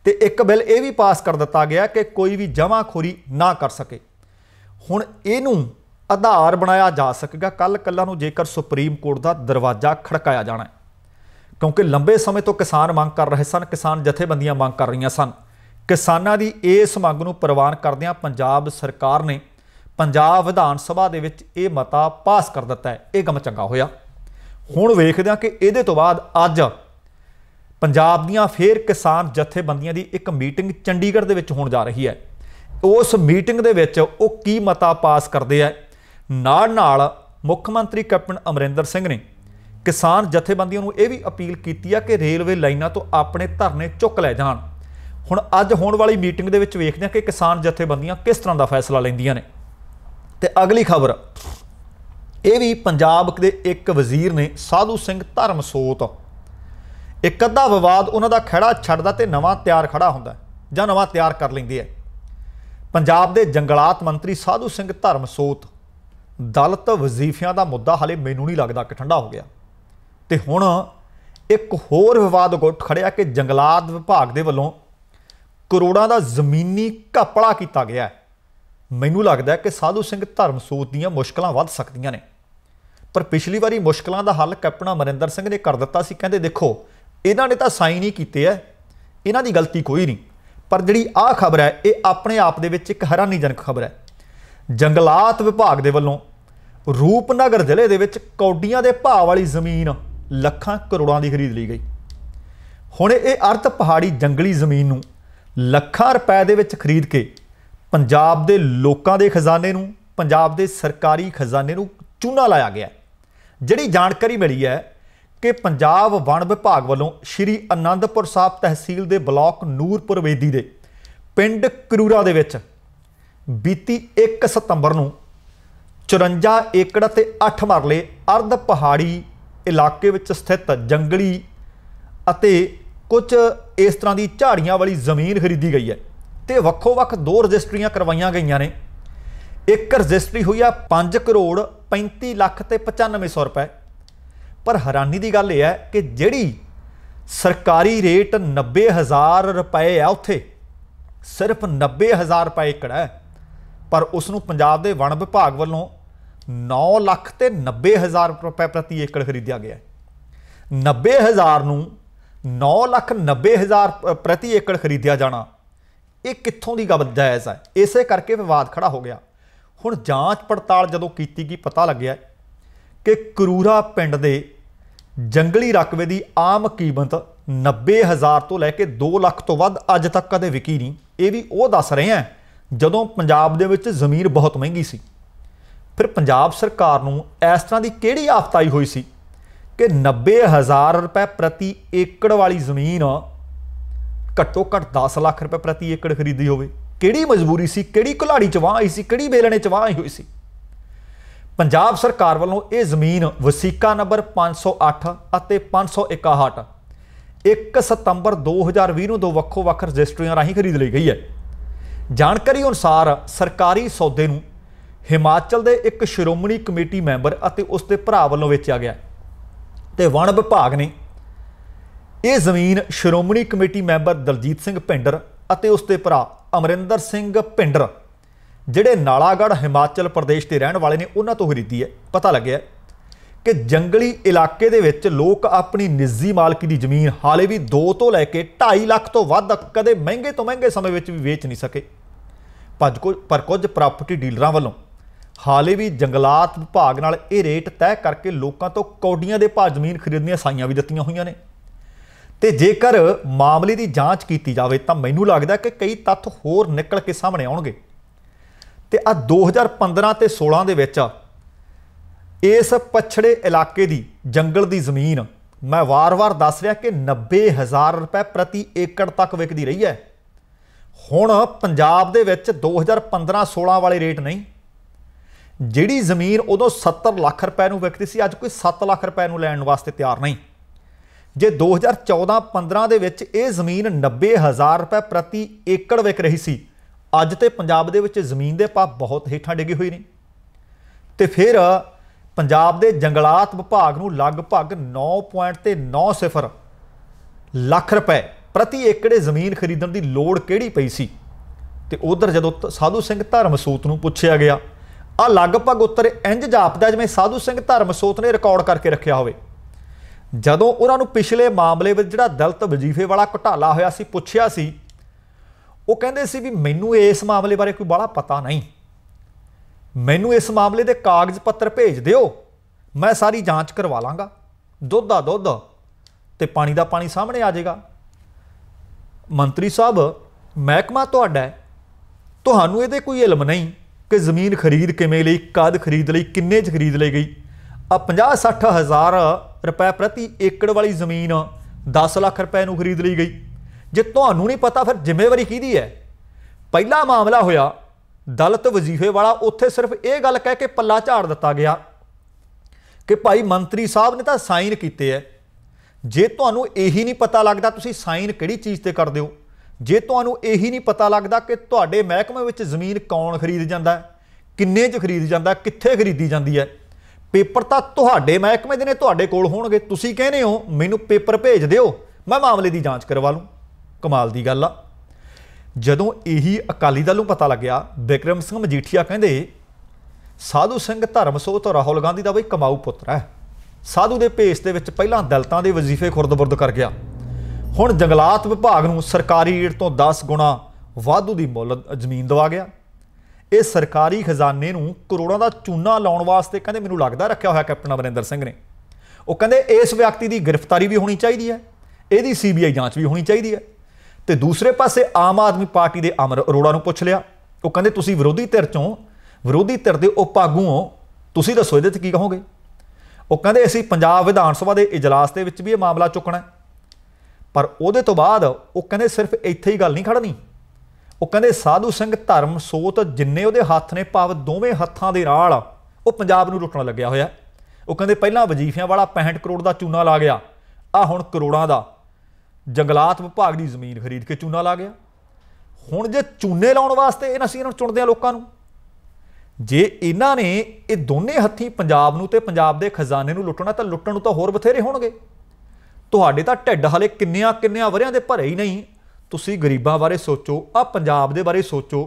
ਤੇ ਇੱਕ ਬਿੱਲ ਇਹ ਵੀ ਪਾਸ ਕਰ ਦਿੱਤਾ ਗਿਆ ਕਿ ਕੋਈ ਵੀ ਜਮਾਖੋਰੀ ਨਾ ਕਰ ਸਕੇ ਹੁਣ ਇਹਨੂੰ ਆਧਾਰ ਬਣਾਇਆ ਜਾ ਸਕੇਗਾ ਕੱਲ ਕੱਲਾ ਨੂੰ ਜੇਕਰ ਸੁਪਰੀਮ ਕੋਰਟ ਦਾ ਦਰਵਾਜ਼ਾ ਖੜਕਾਇਆ ਜਾਣਾ ਕਿਉਂਕਿ ਲੰਬੇ ਸਮੇਂ ਤੋਂ ਕਿਸਾਨ ਮੰਗ ਕਰ ਰਹੇ ਸਨ ਕਿਸਾਨ ਜਥੇਬੰਦੀਆਂ ਮੰਗ ਕਰ ਰਹੀਆਂ ਸਨ ਕਿਸਾਨਾਂ ਦੀ ਇਸ ਮੰਗ ਨੂੰ ਪ੍ਰਵਾਨ ਕਰਦਿਆਂ ਪੰਜਾਬ ਸਰਕਾਰ ਨੇ ਪੰਜਾਬ ਵਿਧਾਨ ਸਭਾ ਦੇ ਵਿੱਚ ਇਹ ਮਤਾ ਪਾਸ ਕਰ ਦਿੱਤਾ ਹੈ ਇਹ ਕੰਮ ਚੰਗਾ ਹੋਇਆ ਹੁਣ ਵੇਖਦੇ ਹਾਂ ਕਿ ਇਹਦੇ ਤੋਂ ਬਾਅਦ ਅੱਜ ਪੰਜਾਬ ਦੀਆਂ ਫੇਰ ਕਿਸਾਨ ਜਥੇਬੰਦੀਆਂ ਦੀ ਇੱਕ ਮੀਟਿੰਗ ਚੰਡੀਗੜ੍ਹ ਦੇ ਵਿੱਚ ਹੋਣ ਜਾ ਰਹੀ ਹੈ ਉਸ ਮੀਟਿੰਗ ਦੇ ਵਿੱਚ ਉਹ ਕੀ ਮਤਾ ਪਾਸ ਕਰਦੇ ਆ ਨਾਲ ਨਾਲ ਮੁੱਖ ਮੰਤਰੀ ਕੈਪਟਨ ਅਮਰਿੰਦਰ ਸਿੰਘ ਨੇ ਕਿਸਾਨ ਜਥੇਬੰਦੀਆਂ ਨੂੰ ਇਹ ਵੀ ਅਪੀਲ ਕੀਤੀ ਆ ਕਿ ਰੇਲਵੇ ਲਾਈਨਾਂ ਤੋਂ ਆਪਣੇ ਧਰਨੇ ਚੁੱਕ ਲੈ ਜਾਣ ਹੁਣ ਅੱਜ ਹੋਣ ਵਾਲੀ ਮੀਟਿੰਗ ਦੇ ਵਿੱਚ ਵੇਖਦੇ ਹਾਂ ਕਿ ਕਿਸਾਨ ਜਥੇਬੰਦੀਆਂ ਕਿਸ ਤਰ੍ਹਾਂ ਦਾ ਫੈਸਲਾ ਲੈਂਦੀਆਂ ਨੇ ਤੇ ਅਗਲੀ ਖਬਰ ਇਹ ਵੀ ਪੰਜਾਬ ਦੇ ਇੱਕ ਵਜ਼ੀਰ ਨੇ ਸਾਧੂ ਸਿੰਘ ਧਰਮਸੋਤ ਇੱਕ ਅੱਧਾ ਵਿਵਾਦ ਉਹਨਾਂ ਦਾ ਖੜਾ ਛੱਡਦਾ ਤੇ ਨਵਾਂ ਤਿਆਰ ਖੜਾ ਹੁੰਦਾ ਜਾਂ ਨਵਾਂ ਤਿਆਰ ਕਰ ਲੈਂਦੀ ਹੈ ਪੰਜਾਬ ਦੇ ਜੰਗਲਾਤ ਮੰਤਰੀ ਸਾਧੂ ਸਿੰਘ ਧਰਮਸੋਤ ਦਲਤ ਵਜ਼ੀਫਿਆਂ ਦਾ ਮੁੱਦਾ ਹਲੇ ਮੈਨੂੰ ਨਹੀਂ ਲੱਗਦਾ ਕਿ ਠੰਡਾ ਹੋ ਗਿਆ ਤੇ ਹੁਣ ਇੱਕ ਹੋਰ ਵਿਵਾਦ ਉੱਠ ਖੜਿਆ ਕਿ ਜੰਗਲਾਤ ਵਿਭਾਗ ਦੇ ਵੱਲੋਂ ਕਰੋੜਾਂ ਦਾ ਜ਼ਮੀਨੀ ਘਪਲਾ ਕੀਤਾ ਗਿਆ ਹੈ ਮੈਨੂੰ ਲੱਗਦਾ ਕਿ ਸਾਧੂ ਸਿੰਘ ਧਰਮਸੂਤ ਦੀਆਂ ਮੁਸ਼ਕਲਾਂ ਵੱਧ ਸਕਦੀਆਂ ਨੇ ਪਰ ਪਿਛਲੀ ਵਾਰੀ ਮੁਸ਼ਕਲਾਂ ਦਾ ਹੱਲ ਕੈਪਟਨ ਅਮਰਿੰਦਰ ਸਿੰਘ ਨੇ ਕਰ ਦਿੱਤਾ ਸੀ ਕਹਿੰਦੇ ਦੇਖੋ ਇਹਨਾਂ ਨੇ ਤਾਂ ਸਾਈਨ ਹੀ ਕੀਤੇ ਐ ਇਹਨਾਂ ਦੀ ਗਲਤੀ ਕੋਈ ਨਹੀਂ ਪਰ ਜਿਹੜੀ ਆਹ ਖਬਰ ਹੈ ਇਹ ਆਪਣੇ ਆਪ ਦੇ ਵਿੱਚ ਇੱਕ ਹੈਰਾਨੀਜਨਕ ਖਬਰ ਹੈ ਜੰਗਲਾਤ ਵਿਭਾਗ ਦੇ ਵੱਲੋਂ ਰੂਪਨਗਰ ਜ਼ਿਲ੍ਹੇ ਦੇ ਵਿੱਚ ਕੌਡੀਆਂ ਦੇ ਭਾਅ ਵਾਲੀ ਜ਼ਮੀਨ ਲੱਖਾਂ ਕਰੋੜਾਂ ਦੀ ਖਰੀਦ ਲਈ ਗਈ ਹੁਣ ਇਹ ਅਰਧ ਪਹਾੜੀ ਜੰਗਲੀ ਜ਼ਮੀਨ ਨੂੰ ਲੱਖਾਂ ਰੁਪਏ ਦੇ ਵਿੱਚ ਖਰੀਦ ਕੇ ਪੰਜਾਬ ਦੇ ਲੋਕਾਂ ਦੇ ਖਜ਼ਾਨੇ ਨੂੰ ਪੰਜਾਬ ਦੇ ਸਰਕਾਰੀ ਖਜ਼ਾਨੇ ਨੂੰ ਚੂਨਾ ਲਾਇਆ ਗਿਆ ਜਿਹੜੀ ਜਾਣਕਾਰੀ ਮਿਲੀ ਹੈ ਕਿ ਪੰਜਾਬ ਵਣ ਵਿਭਾਗ ਵੱਲੋਂ ਸ਼੍ਰੀ ਅਨੰਦਪੁਰ ਸਾਹਿਬ ਤਹਿਸੀਲ ਦੇ ਬਲਾਕ ਨੂਰਪੁਰ ਵੇਦੀ ਦੇ ਪਿੰਡ ਕਰੂਰਾ ਦੇ ਵਿੱਚ ਬੀਤੀ 1 ਸਤੰਬਰ ਨੂੰ 54 ਏਕੜ ਅਤੇ 8 ਮਰਲੇ ਅਰਧ ਪਹਾੜੀ ਇਲਾਕੇ ਵਿੱਚ ਸਥਿਤ ਜੰਗਲੀ ਅਤੇ ਕੁਝ ਇਸ ਤਰ੍ਹਾਂ ਦੀ ਝਾੜੀਆਂ ਵਾਲੀ ਜ਼ਮੀਨ ਖਰੀਦੀ ਗਈ ਹੈ ਤੇ ਵੱਖੋ-ਵੱਖ ਦੋ ਰਜਿਸਟਰੀਆਂ ਕਰਵਾਈਆਂ ਗਈਆਂ ਨੇ ਇੱਕ ਰਜਿਸਟਰੀ ਹੋਈ ਆ 5 ਕਰੋੜ 35 ਲੱਖ ਤੇ 9500 ਰੁਪਏ ਪਰ ਹੈਰਾਨੀ ਦੀ ਗੱਲ ਇਹ ਹੈ ਕਿ ਜਿਹੜੀ ਸਰਕਾਰੀ ਰੇਟ 90000 ਰੁਪਏ ਆ ਉੱਥੇ ਸਿਰਫ 90000 ਰੁਪਏ ਕੜਾ ਹੈ ਪਰ ਉਸ ਨੂੰ ਪੰਜਾਬ ਦੇ ਵਣ ਵਿਭਾਗ ਵੱਲੋਂ 9 ਲੱਖ ਤੇ 90000 ਰੁਪਏ ਪ੍ਰਤੀ ਏਕੜ ਖਰੀਦਿਆ ਗਿਆ ਹੈ 90000 ਨੂੰ 9 ਲੱਖ 90000 ਪ੍ਰਤੀ ਏਕੜ ਖਰੀਦਿਆ ਜਾਣਾ ਇਹ ਕਿੱਥੋਂ ਦੀ ਗਬਦਾਇਜ਼ ਹੈ ਇਸੇ ਕਰਕੇ ਵਿਵਾਦ ਖੜਾ ਹੋ ਗਿਆ ਹੁਣ ਜਾਂਚ ਪੜਤਾਲ ਜਦੋਂ ਕੀਤੀ ਗਈ ਪਤਾ ਲੱਗਿਆ ਕਿ ਕਰੂਰਾ ਪਿੰਡ ਦੇ ਜੰਗਲੀ ਰਕਵੇ ਦੀ ਆਮ ਕੀਮਤ 90000 ਤੋਂ ਲੈ ਕੇ 2 ਲੱਖ ਤੋਂ ਵੱਧ ਅੱਜ ਤੱਕ ਕਦੇ ਵਿਕੀ ਨਹੀਂ ਇਹ ਵੀ ਉਹ ਦੱਸ ਰਹੇ ਆ ਜਦੋਂ ਪੰਜਾਬ ਦੇ ਵਿੱਚ ਜ਼ਮੀਨ ਬਹੁਤ ਮਹਿੰਗੀ ਸੀ ਫਿਰ ਪੰਜਾਬ ਸਰਕਾਰ ਨੂੰ ਇਸ ਤਰ੍ਹਾਂ ਦੀ ਕਿਹੜੀ ਆਫਤ ਆਈ ਹੋਈ ਸੀ ਕਿ 90000 ਰੁਪਏ ਪ੍ਰਤੀ ਏਕੜ ਵਾਲੀ ਜ਼ਮੀਨ ਘੱਟੋ ਘੱਟ 10 ਲੱਖ ਰੁਪਏ ਪ੍ਰਤੀ ਏਕੜ ਖਰੀਦੀ ਹੋਵੇ ਕਿਹੜੀ ਮਜਬੂਰੀ ਸੀ ਕਿਹੜੀ ਕੁਲਾੜੀ ਚ ਵਾਹ ਆਈ ਸੀ ਕਿਹੜੀ ਬੇਲਣੇ ਚ ਵਾਹ ਆਈ ਹੋਈ ਸੀ ਪੰਜਾਬ ਸਰਕਾਰ ਵੱਲੋਂ ਇਹ ਜ਼ਮੀਨ ਵਸੀਕਾ ਨੰਬਰ 508 ਅਤੇ 561 1 ਸਤੰਬਰ 2020 ਨੂੰ ਦੋ ਵੱਖੋ-ਵੱਖ ਰਜਿਸਟਰੀਆਂ ਰਾਹੀਂ ਖਰੀਦ ਲਈ ਗਈ ਹੈ ਜਾਣਕਾਰੀ ਅਨੁਸਾਰ ਸਰਕਾਰੀ ਸੌਦੇ ਨੂੰ ਹਿਮਾਚਲ ਦੇ ਇੱਕ ਸ਼੍ਰੋਮਣੀ ਕਮੇਟੀ ਮੈਂਬਰ ਅਤੇ ਉਸ ਦੇ ਭਰਾ ਵੱਲੋਂ ਵੇਚਿਆ ਗਿਆ ਤੇ ਵਣ ਵਿਭਾਗ ਨੇ ਇਹ ਜ਼ਮੀਨ ਸ਼੍ਰੋਮਣੀ ਕਮੇਟੀ ਮੈਂਬਰ ਦਲਜੀਤ ਸਿੰਘ ਭਿੰਡਰ ਅਤੇ ਉਸ ਦੇ ਭਰਾ ਅਮਰਿੰਦਰ ਸਿੰਘ ਭਿੰਡਰ ਜਿਹੜੇ ਨਾਲਾਗੜ ਹਿਮਾਚਲ ਪ੍ਰਦੇਸ਼ ਦੇ ਰਹਿਣ ਵਾਲੇ ਨੇ ਉਹਨਾਂ ਤੋਂ ਖਰੀਦੀ ਹੈ ਪਤਾ ਲੱਗਿਆ ਕਿ ਜੰਗਲੀ ਇਲਾਕੇ ਦੇ ਵਿੱਚ ਲੋਕ ਆਪਣੀ ਨਿੱਜੀ ਮਾਲਕੀ ਦੀ ਜ਼ਮੀਨ ਹਾਲੇ ਵੀ 2 ਤੋਂ ਲੈ ਕੇ 2.5 ਲੱਖ ਤੋਂ ਵੱਧ ਕਦੇ ਮਹਿੰਗੇ ਤੋਂ ਮਹਿੰਗੇ ਸਮੇਂ ਵਿੱਚ ਵੀ ਵੇਚ ਨਹੀਂ ਸਕੇ ਪਰ ਕੁਝ ਪ੍ਰਾਪਰਟੀ ਡੀਲਰਾਂ ਵੱਲੋਂ ਹਾਲੇ ਵੀ ਜੰਗਲਾਤ ਵਿਭਾਗ ਨਾਲ ਇਹ ਰੇਟ ਤੈਅ ਕਰਕੇ ਲੋਕਾਂ ਤੋਂ ਕੌਡੀਆਂ ਦੇ ਭਾਅ ਜ਼ਮੀਨ ਖਰੀਦਣੀਆਂ ਸਾਈਆਂ ਵੀ ਦਿੱਤੀਆਂ ਹੋਈਆਂ ਨੇ ਤੇ ਜੇਕਰ ਮਾਮਲੇ ਦੀ ਜਾਂਚ ਕੀਤੀ ਜਾਵੇ ਤਾਂ ਮੈਨੂੰ ਲੱਗਦਾ ਕਿ ਕਈ ਤੱਥ ਹੋਰ ਨਿਕਲ ਕੇ ਸਾਹਮਣੇ ਆਉਣਗੇ ਤੇ ਆ 2015 ਤੇ 16 ਦੇ ਵਿੱਚ ਇਸ ਪਛੜੇ ਇਲਾਕੇ ਦੀ ਜੰਗਲ ਦੀ ਜ਼ਮੀਨ ਮੈਂ ਵਾਰ-ਵਾਰ ਦੱਸ ਰਿਹਾ ਕਿ 90000 ਰੁਪਏ ਪ੍ਰਤੀ ਏਕੜ ਤੱਕ ਵਿਕਦੀ ਰਹੀ ਹੈ ਹੁਣ ਪੰਜਾਬ ਦੇ ਵਿੱਚ 2015-16 ਵਾਲੇ ਰੇਟ ਨਹੀਂ ਜਿਹੜੀ ਜ਼ਮੀਨ ਉਦੋਂ 70 ਲੱਖ ਰੁਪਏ ਨੂੰ ਵਿਕਦੀ ਸੀ ਅੱਜ ਕੋਈ 7 ਲੱਖ ਰੁਪਏ ਨੂੰ ਲੈਣ ਵਾਸਤੇ ਤਿਆਰ ਨਹੀਂ ਜੇ 2014-15 ਦੇ ਵਿੱਚ ਇਹ ਜ਼ਮੀਨ 90000 ਰੁਪਏ ਪ੍ਰਤੀ ਏਕੜ ਵਿਕ ਰਹੀ ਸੀ ਅੱਜ ਤੇ ਪੰਜਾਬ ਦੇ ਵਿੱਚ ਜ਼ਮੀਨ ਦੇ ਭਾਅ ਬਹੁਤ ਹੇਠਾਂ ਡਿੱਗੇ ਹੋਏ ਨੇ ਤੇ ਫਿਰ ਪੰਜਾਬ ਦੇ ਜੰਗਲਾਤ ਵਿਭਾਗ ਨੂੰ ਲਗਭਗ 9.90 ਲੱਖ ਰੁਪਏ ਪ੍ਰਤੀ ਏਕੜੇ ਜ਼ਮੀਨ ਖਰੀਦਣ ਦੀ ਲੋੜ ਕਿਹੜੀ ਪਈ ਸੀ ਤੇ ਉਧਰ ਜਦੋਂ ਸਾਧੂ ਸਿੰਘ ਧਰਮਸੂਤ ਨੂੰ ਪੁੱਛਿਆ ਗਿਆ ਆ ਲਗਭਗ ਉੱਤਰ ਇੰਜ ਜਾਪਦਾ ਜਿਵੇਂ ਸਾਧੂ ਸਿੰਘ ਧਰਮਸੂਤ ਨੇ ਰਿਕਾਰਡ ਕਰਕੇ ਰੱਖਿਆ ਹੋਵੇ ਜਦੋਂ ਉਹਨਾਂ ਨੂੰ ਪਿਛਲੇ ਮਾਮਲੇ ਵਿੱਚ ਜਿਹੜਾ ਦਲਤ ਵਜੀਫੇ ਵਾਲਾ ਘਟਾਲਾ ਹੋਇਆ ਸੀ ਪੁੱਛਿਆ ਸੀ ਉਹ ਕਹਿੰਦੇ ਸੀ ਵੀ ਮੈਨੂੰ ਇਸ ਮਾਮਲੇ ਬਾਰੇ ਕੋਈ ਬਾਲਾ ਪਤਾ ਨਹੀਂ ਮੈਨੂੰ ਇਸ ਮਾਮਲੇ ਦੇ ਕਾਗਜ਼ ਪੱਤਰ ਭੇਜ ਦਿਓ ਮੈਂ ਸਾਰੀ ਜਾਂਚ ਕਰਵਾ ਲਾਂਗਾ ਦੁੱਧ ਦਾ ਦੁੱਧ ਤੇ ਪਾਣੀ ਦਾ ਪਾਣੀ ਸਾਹਮਣੇ ਆ ਜਾਏਗਾ ਮੰਤਰੀ ਸਾਹਿਬ ਮਹਿਕਮਾ ਤੁਹਾਡਾ ਹੈ ਤੁਹਾਨੂੰ ਇਹਦੇ ਕੋਈ ਇਲਮ ਨਹੀਂ ਕਿ ਜ਼ਮੀਨ ਖਰੀਦ ਕਿਵੇਂ ਲਈ ਕਦ ਖਰੀਦ ਲਈ ਕਿੰਨੇ 'ਚ ਖਰੀਦ ਲਈ ਗਈ ਆ 50 60 ਹਜ਼ਾਰ ਰੁਪਏ ਪ੍ਰਤੀ ਏਕੜ ਵਾਲੀ ਜ਼ਮੀਨ 10 ਲੱਖ ਰੁਪਏ ਨੂੰ ਖਰੀਦ ਲਈ ਗਈ ਜੇ ਤੁਹਾਨੂੰ ਨਹੀਂ ਪਤਾ ਫਿਰ ਜ਼ਿੰਮੇਵਾਰੀ ਕਿਹਦੀ ਹੈ ਪਹਿਲਾ ਮਾਮਲਾ ਹੋਇਆ ਦਲਤ ਵਜ਼ੀਫੇ ਵਾਲਾ ਉੱਥੇ ਸਿਰਫ ਇਹ ਗੱਲ ਕਹਿ ਕੇ ਪੱਲਾ ਝਾੜ ਦਿੱਤਾ ਗਿਆ ਕਿ ਭਾਈ ਮੰਤਰੀ ਸਾਹਿਬ ਨੇ ਤਾਂ ਸਾਈਨ ਕੀਤੇ ਐ ਜੇ ਤੁਹਾਨੂੰ ਇਹੀ ਨਹੀਂ ਪਤਾ ਲੱਗਦਾ ਤੁਸੀਂ ਸਾਈਨ ਕਿਹੜੀ ਚੀਜ਼ ਤੇ ਕਰਦੇ ਹੋ ਜੇ ਤੁਹਾਨੂੰ ਇਹੀ ਨਹੀਂ ਪਤਾ ਲੱਗਦਾ ਕਿ ਤੁਹਾਡੇ ਮਹਿਕਮੇ ਵਿੱਚ ਜ਼ਮੀਨ ਕੌਣ ਖਰੀਦ ਜਾਂਦਾ ਕਿੰਨੇ 'ਚ ਖਰੀਦ ਜਾਂਦਾ ਕਿੱਥੇ ਖਰੀਦੀ ਜਾਂਦੀ ਹੈ ਪੇਪਰ ਤਾਂ ਤੁਹਾਡੇ ਮਹਿਕਮੇ ਦੇ ਨੇ ਤੁਹਾਡੇ ਕੋਲ ਹੋਣਗੇ ਤੁਸੀਂ ਕਹਿੰਦੇ ਹੋ ਮੈਨੂੰ ਪੇਪਰ ਭੇਜ ਦਿਓ ਮੈਂ ਮਾਮਲੇ ਦੀ ਜਾਂਚ ਕਰਵਾ ਲੂੰ ਕਮਾਲ ਦੀ ਗੱਲ ਆ ਜਦੋਂ ਇਹੀ ਅਕਾਲੀ ਦਲ ਨੂੰ ਪਤਾ ਲੱਗਿਆ ਵਿਕਰਮ ਸਿੰਘ ਮਜੀਠੀਆ ਕਹਿੰਦੇ ਸਾਧੂ ਸਿੰਘ ਧਰਮਸੋਤ ਰਾਹੁਲ ਗਾਂਧੀ ਦਾ ਬਈ ਕਮਾਊ ਪੁੱਤਰ ਹੈ ਸਾਧੂ ਦੇ ਭੇਸ ਦੇ ਵਿੱਚ ਪਹਿਲਾਂ ਦਲਤਾਂ ਦੇ ਵਜ਼ੀਫੇ ਖੁਰਦਬੁਰਦ ਕਰ ਗਿਆ ਹੁਣ ਜੰਗਲਾਤ ਵਿਭਾਗ ਨੂੰ ਸਰਕਾਰੀ ਏਡ ਤੋਂ 10 ਗੁਣਾ ਵਾਧੂ ਦੀ ਮੁੱਲ ਜ਼ਮੀਨ ਦਵਾ ਗਿਆ ਇਹ ਸਰਕਾਰੀ ਖਜ਼ਾਨੇ ਨੂੰ ਕਰੋੜਾਂ ਦਾ ਚੂਨਾ ਲਾਉਣ ਵਾਸਤੇ ਕਹਿੰਦੇ ਮੈਨੂੰ ਲੱਗਦਾ ਰੱਖਿਆ ਹੋਇਆ ਕੈਪਟਨ ਅਮਰਿੰਦਰ ਸਿੰਘ ਨੇ ਉਹ ਕਹਿੰਦੇ ਇਸ ਵਿਅਕਤੀ ਦੀ ਗ੍ਰਿਫਤਾਰੀ ਵੀ ਹੋਣੀ ਚਾਹੀਦੀ ਹੈ ਇਹਦੀ ਸੀਬੀਆਈ ਜਾਂਚ ਵੀ ਹੋਣੀ ਚਾਹੀਦੀ ਹੈ ਤੇ ਦੂਸਰੇ ਪਾਸੇ ਆਮ ਆਦਮੀ ਪਾਰਟੀ ਦੇ ਅਮਰ ਅਰੋੜਾ ਨੂੰ ਪੁੱਛ ਲਿਆ ਉਹ ਕਹਿੰਦੇ ਤੁਸੀਂ ਵਿਰੋਧੀ ਧਿਰ ਚੋਂ ਵਿਰੋਧੀ ਧਿਰ ਦੇ ਉਪਾਗੂ ਹੋ ਤੁਸੀਂ ਦੱਸੋ ਇਹਦੇ ਤੇ ਕੀ ਕਹੋਗੇ ਉਹ ਕਹਿੰਦੇ ਅਸੀਂ ਪੰਜਾਬ ਵਿਧਾਨ ਸਭਾ ਦੇ ਇਜਲਾਸ ਦੇ ਵਿੱਚ ਵੀ ਇਹ ਮਾਮਲਾ ਚੁੱਕਣਾ ਪਰ ਉਹਦੇ ਤੋਂ ਬਾਅਦ ਉਹ ਕਹਿੰਦੇ ਸਿਰਫ ਇੱਥੇ ਹੀ ਗੱਲ ਨਹੀਂ ਖੜਨੀ ਉਹ ਕਹਿੰਦੇ ਸਾਧੂ ਸਿੰਘ ਧਰਮ ਸੋਤ ਜਿੰਨੇ ਉਹਦੇ ਹੱਥ ਨੇ ਭਾਵ ਦੋਵੇਂ ਹੱਥਾਂ ਦੇ ਨਾਲ ਉਹ ਪੰਜਾਬ ਨੂੰ ਲੁੱਟਣ ਲੱਗਿਆ ਹੋਇਆ ਉਹ ਕਹਿੰਦੇ ਪਹਿਲਾਂ ਵਜ਼ੀਫਿਆਂ ਵਾਲਾ 65 ਕਰੋੜ ਦਾ ਚੂਨਾ ਲਾ ਗਿਆ ਆ ਹੁਣ ਕਰੋੜਾਂ ਦਾ ਜੰਗਲਾਤ ਵਿਭਾਗ ਦੀ ਜ਼ਮੀਨ ਖਰੀਦ ਕੇ ਚੂਨਾ ਲਾ ਗਿਆ ਹੁਣ ਜੇ ਚੂਨੇ ਲਾਉਣ ਵਾਸਤੇ ਇਹਨਾਂ ਅਸੀਂ ਇਹਨਾਂ ਚੁਣਦੇ ਆ ਲੋਕਾਂ ਨੂੰ ਜੇ ਇਹਨਾਂ ਨੇ ਇਹ ਦੋਨੇ ਹੱਥੀ ਪੰਜਾਬ ਨੂੰ ਤੇ ਪੰਜਾਬ ਦੇ ਖਜ਼ਾਨੇ ਨੂੰ ਲੁੱਟਣਾ ਤਾਂ ਲੁੱਟਣ ਨੂੰ ਤਾਂ ਹੋਰ ਬਥੇਰੇ ਹੋਣਗੇ ਤੁਹਾਡੇ ਤਾਂ ਢਿੱਡ ਹਲੇ ਕਿੰਨਿਆਂ ਕਿੰਨਿਆਂ ਵਰਿਆਂ ਦੇ ਭਰੇ ਹੀ ਨਹੀਂ ਤੁਸੀਂ ਗਰੀਬਾਂ ਬਾਰੇ ਸੋਚੋ ਆ ਪੰਜਾਬ ਦੇ ਬਾਰੇ ਸੋਚੋ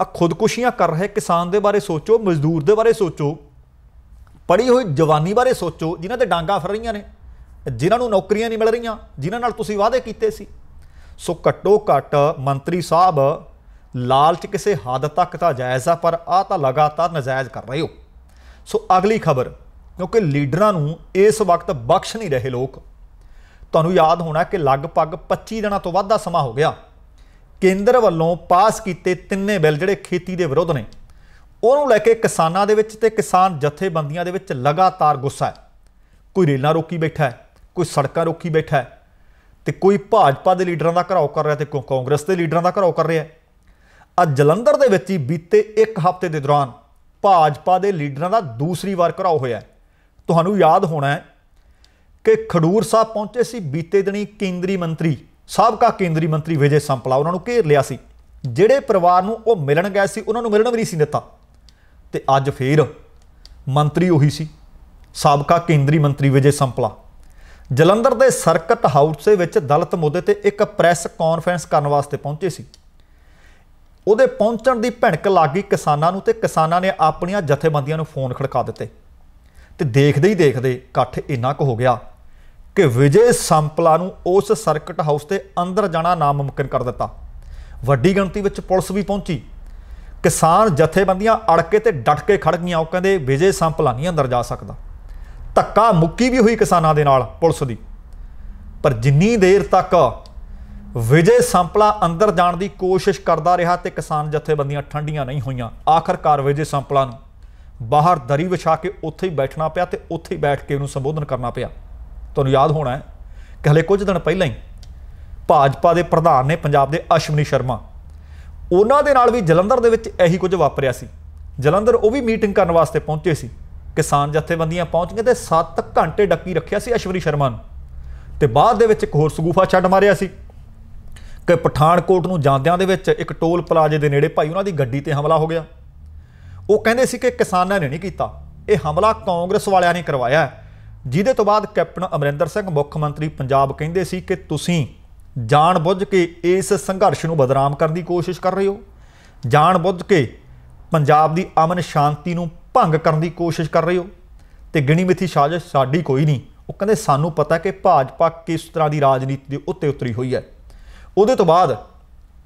ਆ ਖੁਦਕੁਸ਼ੀਆਂ ਕਰ ਰਹੇ ਕਿਸਾਨ ਦੇ ਬਾਰੇ ਸੋਚੋ ਮਜ਼ਦੂਰ ਦੇ ਬਾਰੇ ਸੋਚੋ ਪੜੀ ਹੋਈ ਜਵਾਨੀ ਬਾਰੇ ਸੋਚੋ ਜਿਨ੍ਹਾਂ ਤੇ ਡਾਂਗਾ ਫਰ ਰਹੀਆਂ ਨੇ ਜਿਨ੍ਹਾਂ ਨੂੰ ਨੌਕਰੀਆਂ ਨਹੀਂ ਮਿਲ ਰਹੀਆਂ ਜਿਨ੍ਹਾਂ ਨਾਲ ਤੁਸੀਂ ਵਾਅਦੇ ਕੀਤੇ ਸੀ ਸੋ ਘੱਟੋ ਘੱਟ ਮੰਤਰੀ ਸਾਹਿਬ ਲਾਲਚ ਕਿਸੇ ਹੱਦ ਤੱਕ ਤਾਂ ਜਾਇਜ਼ ਆ ਪਰ ਆ ਤਾਂ ਲਗਾਤਾਰ ਨਜਾਇਜ਼ ਕਰ ਰਹੇ ਹੋ ਸੋ ਅਗਲੀ ਖਬਰ ਕਿਉਂਕਿ ਲੀਡਰਾਂ ਨੂੰ ਇਸ ਵਕਤ ਬਖਸ਼ ਨਹੀਂ ਰਹੇ ਲੋਕ ਤੁਹਾਨੂੰ ਯਾਦ ਹੋਣਾ ਕਿ ਲਗਭਗ 25 ਦਿਨਾਂ ਤੋਂ ਵੱਧ ਦਾ ਸਮਾਂ ਹੋ ਗਿਆ ਕੇਂਦਰ ਵੱਲੋਂ ਪਾਸ ਕੀਤੇ ਤਿੰਨੇ ਬਿੱਲ ਜਿਹੜੇ ਖੇਤੀ ਦੇ ਵਿਰੋਧ ਨੇ ਉਹਨੂੰ ਲੈ ਕੇ ਕਿਸਾਨਾਂ ਦੇ ਵਿੱਚ ਤੇ ਕਿਸਾਨ ਜਥੇਬੰਦੀਆਂ ਦੇ ਵਿੱਚ ਲਗਾਤਾਰ ਗੁੱਸਾ ਹੈ ਕੋਈ ਰੇਲਾਂ ਰੋਕੀ ਬੈਠਾ ਹੈ ਕੋਈ ਸੜਕਾਂ ਰੋਕੀ ਬੈਠਾ ਹੈ ਤੇ ਕੋਈ ਭਾਜਪਾ ਦੇ ਲੀਡਰਾਂ ਦਾ ਘਰਾਓ ਕਰ ਰਿਹਾ ਤੇ ਕੋਈ ਕਾਂਗਰਸ ਦੇ ਲੀਡਰਾਂ ਦਾ ਘਰਾਓ ਕਰ ਰਿਹਾ ਅੱਜ ਜਲੰਧਰ ਦੇ ਵਿੱਚ ਹੀ ਬੀਤੇ ਇੱਕ ਹਫ਼ਤੇ ਦੇ ਦੌਰਾਨ ਭਾਜਪਾ ਦੇ ਲੀਡਰਾਂ ਦਾ ਦੂਸਰੀ ਵਾਰ ਘਰਾਓ ਹੋਇਆ ਤੁਹਾਨੂੰ ਯਾਦ ਹੋਣਾ ਹੈ ਕਿ ਖਡੂਰ ਸਾਹਿਬ ਪਹੁੰਚੇ ਸੀ ਬੀਤੇ ਦਿਨੀ ਕੇਂਦਰੀ ਮੰਤਰੀ ਸਾਬਕਾ ਕੇਂਦਰੀ ਮੰਤਰੀ ਵਿਜੇ ਸੰਪਲਾ ਉਹਨਾਂ ਨੂੰ ਘੇਰ ਲਿਆ ਸੀ ਜਿਹੜੇ ਪਰਿਵਾਰ ਨੂੰ ਉਹ ਮਿਲਣ ਗਏ ਸੀ ਉਹਨਾਂ ਨੂੰ ਮਿਲਣ ਵੀ ਨਹੀਂ ਸੀ ਦਿੱਤਾ ਤੇ ਅੱਜ ਫੇਰ ਮੰਤਰੀ ਉਹੀ ਸੀ ਸਾਬਕਾ ਕੇਂਦਰੀ ਮੰਤਰੀ ਵਿਜੇ ਸੰਪਲਾ ਜਲੰਧਰ ਦੇ ਸਰਕਟ ਹਾਊਸ ਦੇ ਵਿੱਚ ਦਲਤ ਮੁੱਦੇ ਤੇ ਇੱਕ ਪ੍ਰੈਸ ਕਾਨਫਰੰਸ ਕਰਨ ਵਾਸਤੇ ਪਹੁੰਚੇ ਸੀ ਉਹਦੇ ਪਹੁੰਚਣ ਦੀ ਭਿਣਕ ਲੱਗੀ ਕਿਸਾਨਾਂ ਨੂੰ ਤੇ ਕਿਸਾਨਾਂ ਨੇ ਆਪਣੀਆਂ ਜਥੇਬੰਦੀਆਂ ਨੂੰ ਫੋਨ ਖੜਕਾ ਦਿੱਤੇ ਤੇ ਦੇਖਦੇ ਹੀ ਦੇਖਦੇ ਇਕੱਠ ਇੰਨਾ ਕੁ ਹੋ ਗਿਆ ਕਿ ਵਿਜੇ ਸੰਪਲਾ ਨੂੰ ਉਸ ਸਰਕਟ ਹਾਊਸ ਦੇ ਅੰਦਰ ਜਾਣਾ ਨਾਮੁਮਕਿਨ ਕਰ ਦਿੱਤਾ ਵੱਡੀ ਗਿਣਤੀ ਵਿੱਚ ਪੁਲਿਸ ਵੀ ਪਹੁੰਚੀ ਕਿਸਾਨ ਜਥੇਬੰਦੀਆਂ ਅੜ ਕੇ ਤੇ ਡਟ ਕੇ ਖੜ ਗਈਆਂ ਉਹ ਕਹਿੰਦੇ ਵਿਜੇ ਸੰਪਲਾ ਨਹੀਂ ਅੰਦਰ ਜਾ ਸਕਦਾ ਧੱਕਾ ਮੁੱਕੀ ਵੀ ਹੋਈ ਕਿਸਾਨਾਂ ਦੇ ਨਾਲ ਪੁਲਿਸ ਦੀ ਪਰ ਜਿੰਨੀ ਦੇਰ ਤੱਕ ਵਿਜੇ ਸੰਪਲਾ ਅੰਦਰ ਜਾਣ ਦੀ ਕੋਸ਼ਿਸ਼ ਕਰਦਾ ਰਿਹਾ ਤੇ ਕਿਸਾਨ ਜਥੇਬੰਦੀਆਂ ਠੰਡੀਆਂ ਨਹੀਂ ਹੋਈਆਂ ਆਖਰਕਾਰ ਵਿਜੇ ਸੰਪਲਾ ਨੂੰ ਬਾਹਰ ਦਰੀ ਵਿਛਾ ਕੇ ਉੱਥੇ ਹੀ ਬੈਠਣਾ ਪਿਆ ਤੇ ਉੱਥੇ ਹੀ ਬੈਠ ਕੇ ਉਹਨੂੰ ਸੰਬੋਧਨ ਕਰਨਾ ਪਿਆ ਤੁਹਾਨੂੰ ਯਾਦ ਹੋਣਾ ਹੈ ਕਿ ਹਲੇ ਕੁਝ ਦਿਨ ਪਹਿਲਾਂ ਹੀ ਭਾਜਪਾ ਦੇ ਪ੍ਰਧਾਨ ਨੇ ਪੰਜਾਬ ਦੇ ਅਸ਼ਵਨੀ ਸ਼ਰਮਾ ਉਹਨਾਂ ਦੇ ਨਾਲ ਵੀ ਜਲੰਧਰ ਦੇ ਵਿੱਚ ਇਹੀ ਕੁਝ ਵਾਪਰਿਆ ਸੀ ਜਲੰਧਰ ਉਹ ਵੀ ਮੀਟਿੰਗ ਕਰਨ ਵਾਸਤੇ ਪਹੁੰਚੇ ਸੀ ਕਿਸਾਨ ਜਥੇਬੰਦੀਆਂ ਪਹੁੰਚ ਗਏ ਤੇ 7 ਘੰਟੇ ਡੱਕੀ ਰੱਖਿਆ ਸੀ ਅਸ਼ਵਨੀ ਸ਼ਰਮਾ ਨੂੰ ਤੇ ਬਾਅਦ ਦੇ ਵਿੱਚ ਇੱਕ ਹੋਰ ਸਗੂਫਾ ਛੱਡ ਮਾਰਿਆ ਸੀ ਕਿ ਪਠਾਨਕੋਟ ਨੂੰ ਜਾਂਦਿਆਂ ਦੇ ਵਿੱਚ ਇੱਕ ਟੋਲ ਪਲਾਜ਼ੇ ਦੇ ਨੇੜੇ ਭਾਈ ਉਹਨਾਂ ਦੀ ਗੱਡੀ ਤੇ ਹਮਲਾ ਹੋ ਗਿਆ ਉਹ ਕਹਿੰਦੇ ਸੀ ਕਿ ਕਿਸਾਨਾਂ ਨੇ ਨਹੀਂ ਕੀਤਾ ਇਹ ਹਮਲਾ ਕਾਂਗਰਸ ਵਾਲਿਆਂ ਨੇ ਕਰਵਾਇਆ ਜਿਹਦੇ ਤੋਂ ਬਾਅਦ ਕੈਪਟਨ ਅਮਰਿੰਦਰ ਸਿੰਘ ਮੁੱਖ ਮੰਤਰੀ ਪੰਜਾਬ ਕਹਿੰਦੇ ਸੀ ਕਿ ਤੁਸੀਂ ਜਾਣ ਬੁੱਝ ਕੇ ਇਸ ਸੰਘਰਸ਼ ਨੂੰ ਬਦਨਾਮ ਕਰਨ ਦੀ ਕੋਸ਼ਿਸ਼ ਕਰ ਰਹੇ ਹੋ ਜਾਣ ਬੁੱਝ ਕੇ ਪੰਜਾਬ ਦੀ ਅਮਨ ਸ਼ਾਂਤੀ ਨੂੰ ਭੰਗ ਕਰਨ ਦੀ ਕੋਸ਼ਿਸ਼ ਕਰ ਰਹੇ ਹੋ ਤੇ ਗਿਣੀ ਮਿੱਥੀ ਸਾਜ਼ਿਸ਼ ਸਾਡੀ ਕੋਈ ਨਹੀਂ ਉਹ ਕਹਿੰਦੇ ਸਾਨੂੰ ਪਤਾ ਕਿ ਭਾਜਪਾ ਕਿਸ ਤਰ੍ਹਾਂ ਦੀ ਰਾਜਨੀਤੀ ਦੇ ਉੱਤੇ ਉਤਰੀ ਹੋਈ ਹੈ ਉਹਦੇ ਤੋਂ ਬਾਅਦ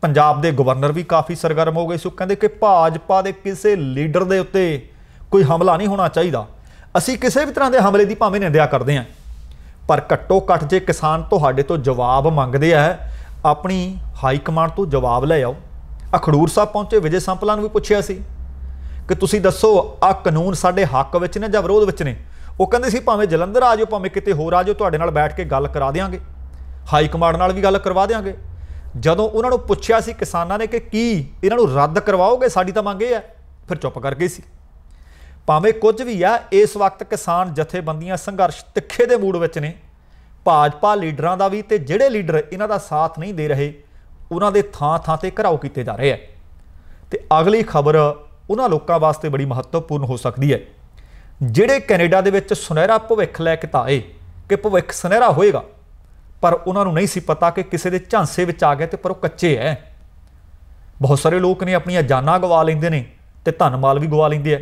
ਪੰਜਾਬ ਦੇ ਗਵਰਨਰ ਵੀ ਕਾਫੀ ਸਰਗਰਮ ਹੋ ਗਏ ਸੋ ਕਹਿੰਦੇ ਕਿ ਭਾਜਪਾ ਦੇ ਕਿਸੇ ਲੀਡਰ ਦੇ ਉੱਤੇ ਕੋਈ ਹਮਲਾ ਨਹੀਂ ਹੋਣਾ ਚਾਹੀਦਾ ਅਸੀਂ ਕਿਸੇ ਵੀ ਤਰ੍ਹਾਂ ਦੇ ਹਮਲੇ ਦੀ ਭਾਵੇਂ ਨਿੰਦਿਆ ਕਰਦੇ ਹਾਂ ਪਰ ਘੱਟੋ ਘੱਟ ਜੇ ਕਿਸਾਨ ਤੁਹਾਡੇ ਤੋਂ ਜਵਾਬ ਮੰਗਦੇ ਆ ਆਪਣੀ ਹਾਈ ਕਮਾਂਡ ਤੋਂ ਜਵਾਬ ਲੈ ਆਓ ਅਖੜੂਰ ਸਾਹਿਬ ਪਹੁੰਚੇ ਵਿਜੇ ਸੰਪਲਾਂ ਨੂੰ ਵੀ ਪੁੱਛਿਆ ਸੀ ਕਿ ਤੁਸੀਂ ਦੱਸੋ ਆ ਕਾਨੂੰਨ ਸਾਡੇ ਹੱਕ ਵਿੱਚ ਨੇ ਜਾਂ ਵਿਰੋਧ ਵਿੱਚ ਨੇ ਉਹ ਕਹਿੰਦੇ ਸੀ ਭਾਵੇਂ ਜਲੰਧਰ ਆ ਜਾਓ ਭਾਵੇਂ ਕਿਤੇ ਹੋਰ ਆ ਜਾਓ ਤੁਹਾਡੇ ਨਾਲ ਬੈਠ ਕੇ ਗੱਲ ਕਰਾ ਦੇਵਾਂਗੇ ਹਾਈ ਕਮਾਂਡ ਨਾਲ ਵੀ ਗੱਲ ਕਰਵਾ ਦੇਵਾਂਗੇ ਜਦੋਂ ਉਹਨਾਂ ਨੂੰ ਪੁੱਛਿਆ ਸੀ ਕਿਸਾਨਾਂ ਨੇ ਕਿ ਕੀ ਇਹਨਾਂ ਨੂੰ ਰੱਦ ਕਰਵਾਓਗੇ ਸਾਡੀ ਤਾਂ ਮੰਗ ਇਹ ਹੈ ਫਿਰ ਚੁੱਪ ਕਰ ਗਏ ਸੀ ਭਾਵੇਂ ਕੁਝ ਵੀ ਆ ਇਸ ਵਕਤ ਕਿਸਾਨ ਜਥੇਬੰਦੀਆਂ ਸੰਘਰਸ਼ ਤਿੱਖੇ ਦੇ ਮੂਡ ਵਿੱਚ ਨੇ ਭਾਜਪਾ ਲੀਡਰਾਂ ਦਾ ਵੀ ਤੇ ਜਿਹੜੇ ਲੀਡਰ ਇਹਨਾਂ ਦਾ ਸਾਥ ਨਹੀਂ ਦੇ ਰਹੇ ਉਹਨਾਂ ਦੇ ਥਾਂ-ਥਾਂ ਤੇ ਘਰਾਓ ਕੀਤੇ ਜਾ ਰਹੇ ਆ ਤੇ ਅਗਲੀ ਖਬਰ ਉਹਨਾਂ ਲੋਕਾਂ ਵਾਸਤੇ ਬੜੀ ਮਹੱਤਵਪੂਰਨ ਹੋ ਸਕਦੀ ਹੈ ਜਿਹੜੇ ਕੈਨੇਡਾ ਦੇ ਵਿੱਚ ਸੁਨਹਿਰਾ ਭਵਿੱਖ ਲੈ ਕੇ ਤਾਏ ਕਿ ਭਵਿੱਖ ਸੁਨਹਿਰਾ ਹੋਏਗਾ ਪਰ ਉਹਨਾਂ ਨੂੰ ਨਹੀਂ ਸੀ ਪਤਾ ਕਿ ਕਿਸੇ ਦੇ ਝਾਂਸੇ ਵਿੱਚ ਆ ਗਏ ਤੇ ਪਰ ਉਹ ਕੱਚੇ ਐ ਬਹੁਤ ਸਾਰੇ ਲੋਕ ਨੇ ਆਪਣੀਆਂ ਜਾਨਾਂ ਗਵਾ ਲੈਂਦੇ ਨੇ ਤੇ ਧਨ ਮਾਲ ਵੀ ਗਵਾ ਲੈਂਦੇ ਐ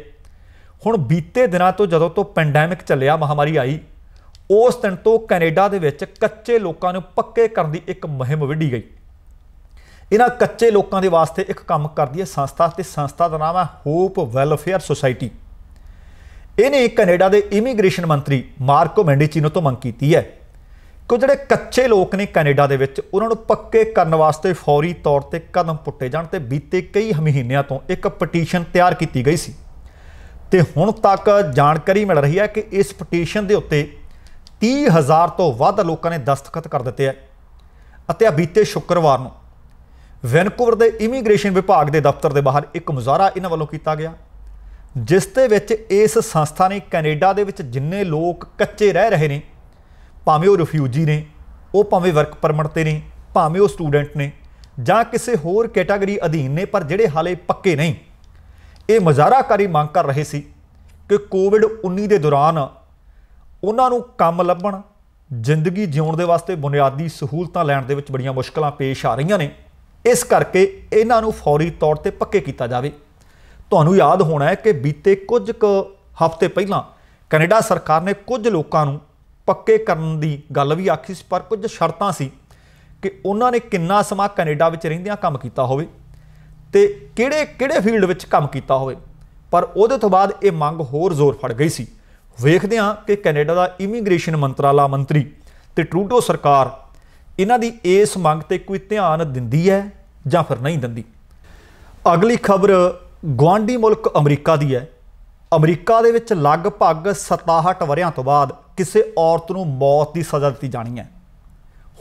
ਹੁਣ ਬੀਤੇ ਦਿਨਾਂ ਤੋਂ ਜਦੋਂ ਤੋਂ ਪੈਂਡੈਮਿਕ ਚੱਲਿਆ ਮਹਾਮਾਰੀ ਆਈ ਉਸ ਦਿਨ ਤੋਂ ਕੈਨੇਡਾ ਦੇ ਵਿੱਚ ਕੱਚੇ ਲੋਕਾਂ ਨੂੰ ਪੱਕੇ ਕਰਨ ਦੀ ਇੱਕ ਮਹਿੰਮ ਵਿੱਢੀ ਗਈ ਇਹਨਾਂ ਕੱਚੇ ਲੋਕਾਂ ਦੇ ਵਾਸਤੇ ਇੱਕ ਕੰਮ ਕਰਦੀ ਹੈ ਸੰਸਥਾ ਤੇ ਸੰਸਥਾ ਦਾ ਨਾਮ ਹੈ ਹੋਪ ਵੈਲਫੇਅਰ ਸੁਸਾਇਟੀ ਇਹਨੇ ਕੈਨੇਡਾ ਦੇ ਇਮੀਗ੍ਰੇਸ਼ਨ ਮੰਤਰੀ ਮਾਰਕੋ ਮੈਂਡੀਚੀਨੋ ਤੋਂ ਮੰਗ ਕੀਤੀ ਹੈ ਕਿ ਜਿਹੜੇ ਕੱਚੇ ਲੋਕ ਨੇ ਕੈਨੇਡਾ ਦੇ ਵਿੱਚ ਉਹਨਾਂ ਨੂੰ ਪੱਕੇ ਕਰਨ ਵਾਸਤੇ ਫੌਰੀ ਤੌਰ ਤੇ ਕਦਮ ਪੁੱਟੇ ਜਾਣ ਤੇ ਬੀਤੇ ਕਈ ਮਹੀਨਿਆਂ ਤੋਂ ਇੱਕ ਪਟੀਸ਼ਨ ਤਿਆਰ ਕੀਤੀ ਗਈ ਸੀ ਤੇ ਹੁਣ ਤੱਕ ਜਾਣਕਾਰੀ ਮਿਲ ਰਹੀ ਹੈ ਕਿ ਇਸ ਪਟੀਸ਼ਨ ਦੇ ਉੱਤੇ 30000 ਤੋਂ ਵੱਧ ਲੋਕਾਂ ਨੇ ਦਸਤਖਤ ਕਰ ਦਿੱਤੇ ਹੈ ਅਤੇ ਆ ਬੀਤੇ ਸ਼ੁੱਕਰਵਾਰ ਨੂੰ ਵੈਨਕੂਵਰ ਦੇ ਇਮੀਗ੍ਰੇਸ਼ਨ ਵਿਭਾਗ ਦੇ ਦਫ਼ਤਰ ਦੇ ਬਾਹਰ ਇੱਕ ਮੁਜ਼ਾਹਰਾ ਇਹਨਾਂ ਵੱਲੋਂ ਕੀਤਾ ਗਿਆ ਜਿਸ ਦੇ ਵਿੱਚ ਇਸ ਸੰਸਥਾ ਨੇ ਕੈਨੇਡਾ ਦੇ ਵਿੱਚ ਜਿੰਨੇ ਲੋਕ ਕੱਚੇ ਰਹਿ ਰਹੇ ਨੇ ਭਾਵੇਂ ਉਹ ਰਿਫਿਊਜੀ ਨੇ ਉਹ ਭਾਵੇਂ ਵਰਕ ਪਰਮਿਟ ਤੇ ਨੇ ਭਾਵੇਂ ਉਹ ਸਟੂਡੈਂਟ ਨੇ ਜਾਂ ਕਿਸੇ ਹੋਰ ਕੈਟਾਗਰੀ ਅਧੀਨ ਨੇ ਪਰ ਜਿਹੜੇ ਹਾਲੇ ਪੱਕੇ ਨਹੀਂ ਇਹ ਮਜ਼ਾਰਾਕਾਰੀ ਮੰਗ ਕਰ ਰਹੇ ਸੀ ਕਿ ਕੋਵਿਡ-19 ਦੇ ਦੌਰਾਨ ਉਹਨਾਂ ਨੂੰ ਕੰਮ ਲੱਭਣ ਜ਼ਿੰਦਗੀ ਜਿਉਣ ਦੇ ਵਾਸਤੇ ਬੁਨਿਆਦੀ ਸਹੂਲਤਾਂ ਲੈਣ ਦੇ ਵਿੱਚ ਬੜੀਆਂ ਮੁਸ਼ਕਲਾਂ ਪੇਸ਼ ਆ ਰਹੀਆਂ ਨੇ ਇਸ ਕਰਕੇ ਇਹਨਾਂ ਨੂੰ ਫੌਰੀ ਤੌਰ ਤੇ ਪੱਕੇ ਕੀਤਾ ਜਾਵੇ ਤੁਹਾਨੂੰ ਯਾਦ ਹੋਣਾ ਹੈ ਕਿ ਬੀਤੇ ਕੁਝ ਕੁ ਹਫ਼ਤੇ ਪਹਿਲਾਂ ਕੈਨੇਡਾ ਸਰਕਾਰ ਨੇ ਕੁਝ ਲੋਕਾਂ ਨੂੰ ਪੱਕੇ ਕਰਨ ਦੀ ਗੱਲ ਵੀ ਆਖੀ ਸੀ ਪਰ ਕੁਝ ਸ਼ਰਤਾਂ ਸੀ ਕਿ ਉਹਨਾਂ ਨੇ ਕਿੰਨਾ ਸਮਾਂ ਕੈਨੇਡਾ ਵਿੱਚ ਰਹਿੰਦਿਆਂ ਕੰਮ ਕੀਤਾ ਹੋਵੇ ਤੇ ਕਿਹੜੇ ਕਿਹੜੇ ਫੀਲਡ ਵਿੱਚ ਕੰਮ ਕੀਤਾ ਹੋਵੇ ਪਰ ਉਹਦੇ ਤੋਂ ਬਾਅਦ ਇਹ ਮੰਗ ਹੋਰ ਜ਼ੋਰ ਫੜ ਗਈ ਸੀ ਵੇਖਦੇ ਹਾਂ ਕਿ ਕੈਨੇਡਾ ਦਾ ਇਮੀਗ੍ਰੇਸ਼ਨ ਮੰਤਰਾਲਾ ਮੰਤਰੀ ਤੇ ਟਰੂਡੋ ਸਰਕਾਰ ਇਹਨਾਂ ਦੀ ਇਸ ਮੰਗ ਤੇ ਕੋਈ ਧਿਆਨ ਦਿੰਦੀ ਹੈ ਜਾਂ ਫਿਰ ਨਹੀਂ ਦਿੰਦੀ ਅਗਲੀ ਖਬਰ ਗਵਾਂਡੀ ਮੁਲਕ ਅਮਰੀਕਾ ਦੀ ਹੈ ਅਮਰੀਕਾ ਦੇ ਵਿੱਚ ਲਗਭਗ 67 ਵਰਿਆਂ ਤੋਂ ਬਾਅਦ ਕਿਸੇ ਔਰਤ ਨੂੰ ਮੌਤ ਦੀ ਸਜ਼ਾ ਦਿੱਤੀ ਜਾਣੀ ਹੈ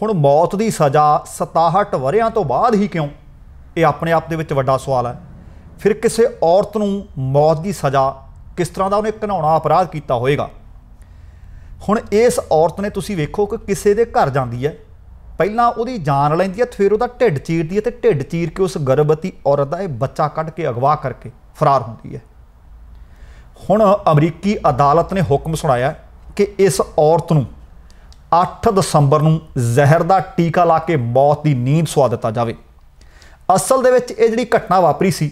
ਹੁਣ ਮੌਤ ਦੀ ਸਜ਼ਾ 67 ਵਰਿਆਂ ਤੋਂ ਬਾਅਦ ਹੀ ਕਿਉਂ ਇਹ ਆਪਣੇ ਆਪ ਦੇ ਵਿੱਚ ਵੱਡਾ ਸਵਾਲ ਹੈ ਫਿਰ ਕਿਸੇ ਔਰਤ ਨੂੰ ਮੌਤ ਦੀ ਸਜ਼ਾ ਕਿਸ ਤਰ੍ਹਾਂ ਦਾ ਉਹਨੇ ਘਨਾਉਣਾ ਅਪਰਾਧ ਕੀਤਾ ਹੋਵੇਗਾ ਹੁਣ ਇਸ ਔਰਤ ਨੇ ਤੁਸੀਂ ਵੇਖੋ ਕਿ ਕਿਸੇ ਦੇ ਘਰ ਜਾਂਦੀ ਹੈ ਪਹਿਲਾਂ ਉਹਦੀ ਜਾਨ ਲੈਂਦੀ ਹੈ ਫਿਰ ਉਹਦਾ ਢਿੱਡ ਚੀਰਦੀ ਹੈ ਤੇ ਢਿੱਡ ਚੀਰ ਕੇ ਉਸ ਗਰਭਵਤੀ ਔਰਤ ਦਾ ਇਹ ਬੱਚਾ ਕੱਢ ਕੇ ਅਗਵਾ ਕਰਕੇ ਫਰਾਰ ਹੁੰਦੀ ਹੈ ਹੁਣ ਅਮਰੀਕੀ ਅਦਾਲਤ ਨੇ ਹੁਕਮ ਸੁਣਾਇਆ ਕਿ ਇਸ ਔਰਤ ਨੂੰ 8 ਦਸੰਬਰ ਨੂੰ ਜ਼ਹਿਰ ਦਾ ਟੀਕਾ ਲਾ ਕੇ ਮੌਤ ਦੀ ਨੀਂਦ ਸੁਆ ਦਿੱਤਾ ਜਾਵੇ ਅਸਲ ਦੇ ਵਿੱਚ ਇਹ ਜਿਹੜੀ ਘਟਨਾ ਵਾਪਰੀ ਸੀ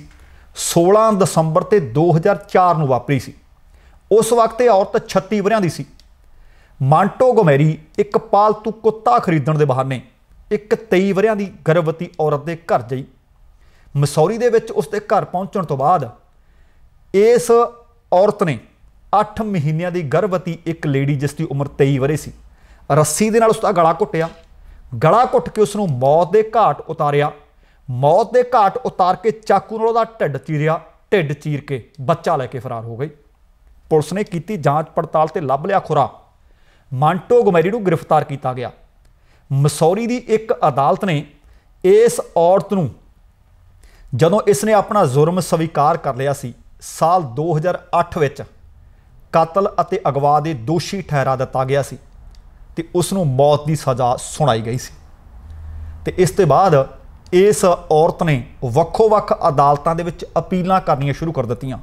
16 ਦਸੰਬਰ ਤੇ 2004 ਨੂੰ ਵਾਪਰੀ ਸੀ ਉਸ ਵਕਤ ਇਹ ਔਰਤ 36 ਵਰਿਆਂ ਦੀ ਸੀ ਮਾਂਟੋ ਗੋਮੇਰੀ ਇੱਕ ਪਾਲਤੂ ਕੁੱਤਾ ਖਰੀਦਣ ਦੇ ਬਹਾਨੇ ਇੱਕ 23 ਵਰਿਆਂ ਦੀ ਗਰਭਵਤੀ ਔਰਤ ਦੇ ਘਰ ਗਈ ਮਸੌਰੀ ਦੇ ਵਿੱਚ ਉਸ ਦੇ ਘਰ ਪਹੁੰਚਣ ਤੋਂ ਬਾਅਦ ਇਸ ਔਰਤ ਨੇ 8 ਮਹੀਨਿਆਂ ਦੀ ਗਰਭਵਤੀ ਇੱਕ ਲੇਡੀ ਜਿਸ ਦੀ ਉਮਰ 23 ਵਰੇ ਸੀ ਰੱਸੀ ਦੇ ਨਾਲ ਉਸ ਦਾ ਗਲਾ ਘੁੱਟਿਆ ਗਲਾ ਘੁੱਟ ਕੇ ਉਸ ਨੂੰ ਮੌਤ ਦੇ ਘਾਟ ਉਤਾਰਿਆ ਮੌਤ ਦੇ ਘਾਟ ਉਤਾਰ ਕੇ ਚਾਕੂ ਨਾਲ ਉਹਦਾ ਢਿੱਡ ਚੀਰਿਆ ਢਿੱਡ ਚੀਰ ਕੇ ਬੱਚਾ ਲੈ ਕੇ ਫਰਾਰ ਹੋ ਗਈ ਪੁਲਿਸ ਨੇ ਕੀਤੀ ਜਾਂਚ ਪੜਤਾਲ ਤੇ ਲੱਭ ਲਿਆ ਖੁਰਾ ਮੰਟੋ ਗੁਮੈਰੀ ਨੂੰ ਗ੍ਰਿਫਤਾਰ ਕੀਤਾ ਗਿਆ ਮਸੌਰੀ ਦੀ ਇੱਕ ਅਦਾਲਤ ਨੇ ਇਸ ਔਰਤ ਨੂੰ ਜਦੋਂ ਇਸ ਨੇ ਆਪਣਾ ਜ਼ੁਰਮ ਸਵੀਕਾਰ ਕਰ ਲਿਆ ਸੀ ਸਾਲ 2008 ਵਿੱਚ ਕਤਲ ਅਤੇ ਅਗਵਾ ਦੇ ਦੋਸ਼ੀ ਠਹਿਰਾ ਦਿੱਤਾ ਗਿਆ ਸੀ ਤੇ ਉਸ ਨੂੰ ਮੌਤ ਦੀ ਸਜ਼ਾ ਸੁਣਾਈ ਗਈ ਸੀ ਤੇ ਇਸ ਤੋਂ ਬਾਅਦ ਇਸ ਔਰਤ ਨੇ ਵੱਖੋ-ਵੱਖ ਅਦਾਲਤਾਂ ਦੇ ਵਿੱਚ ਅਪੀਲਾਂ ਕਰਨੀਆਂ ਸ਼ੁਰੂ ਕਰ ਦਿੱਤੀਆਂ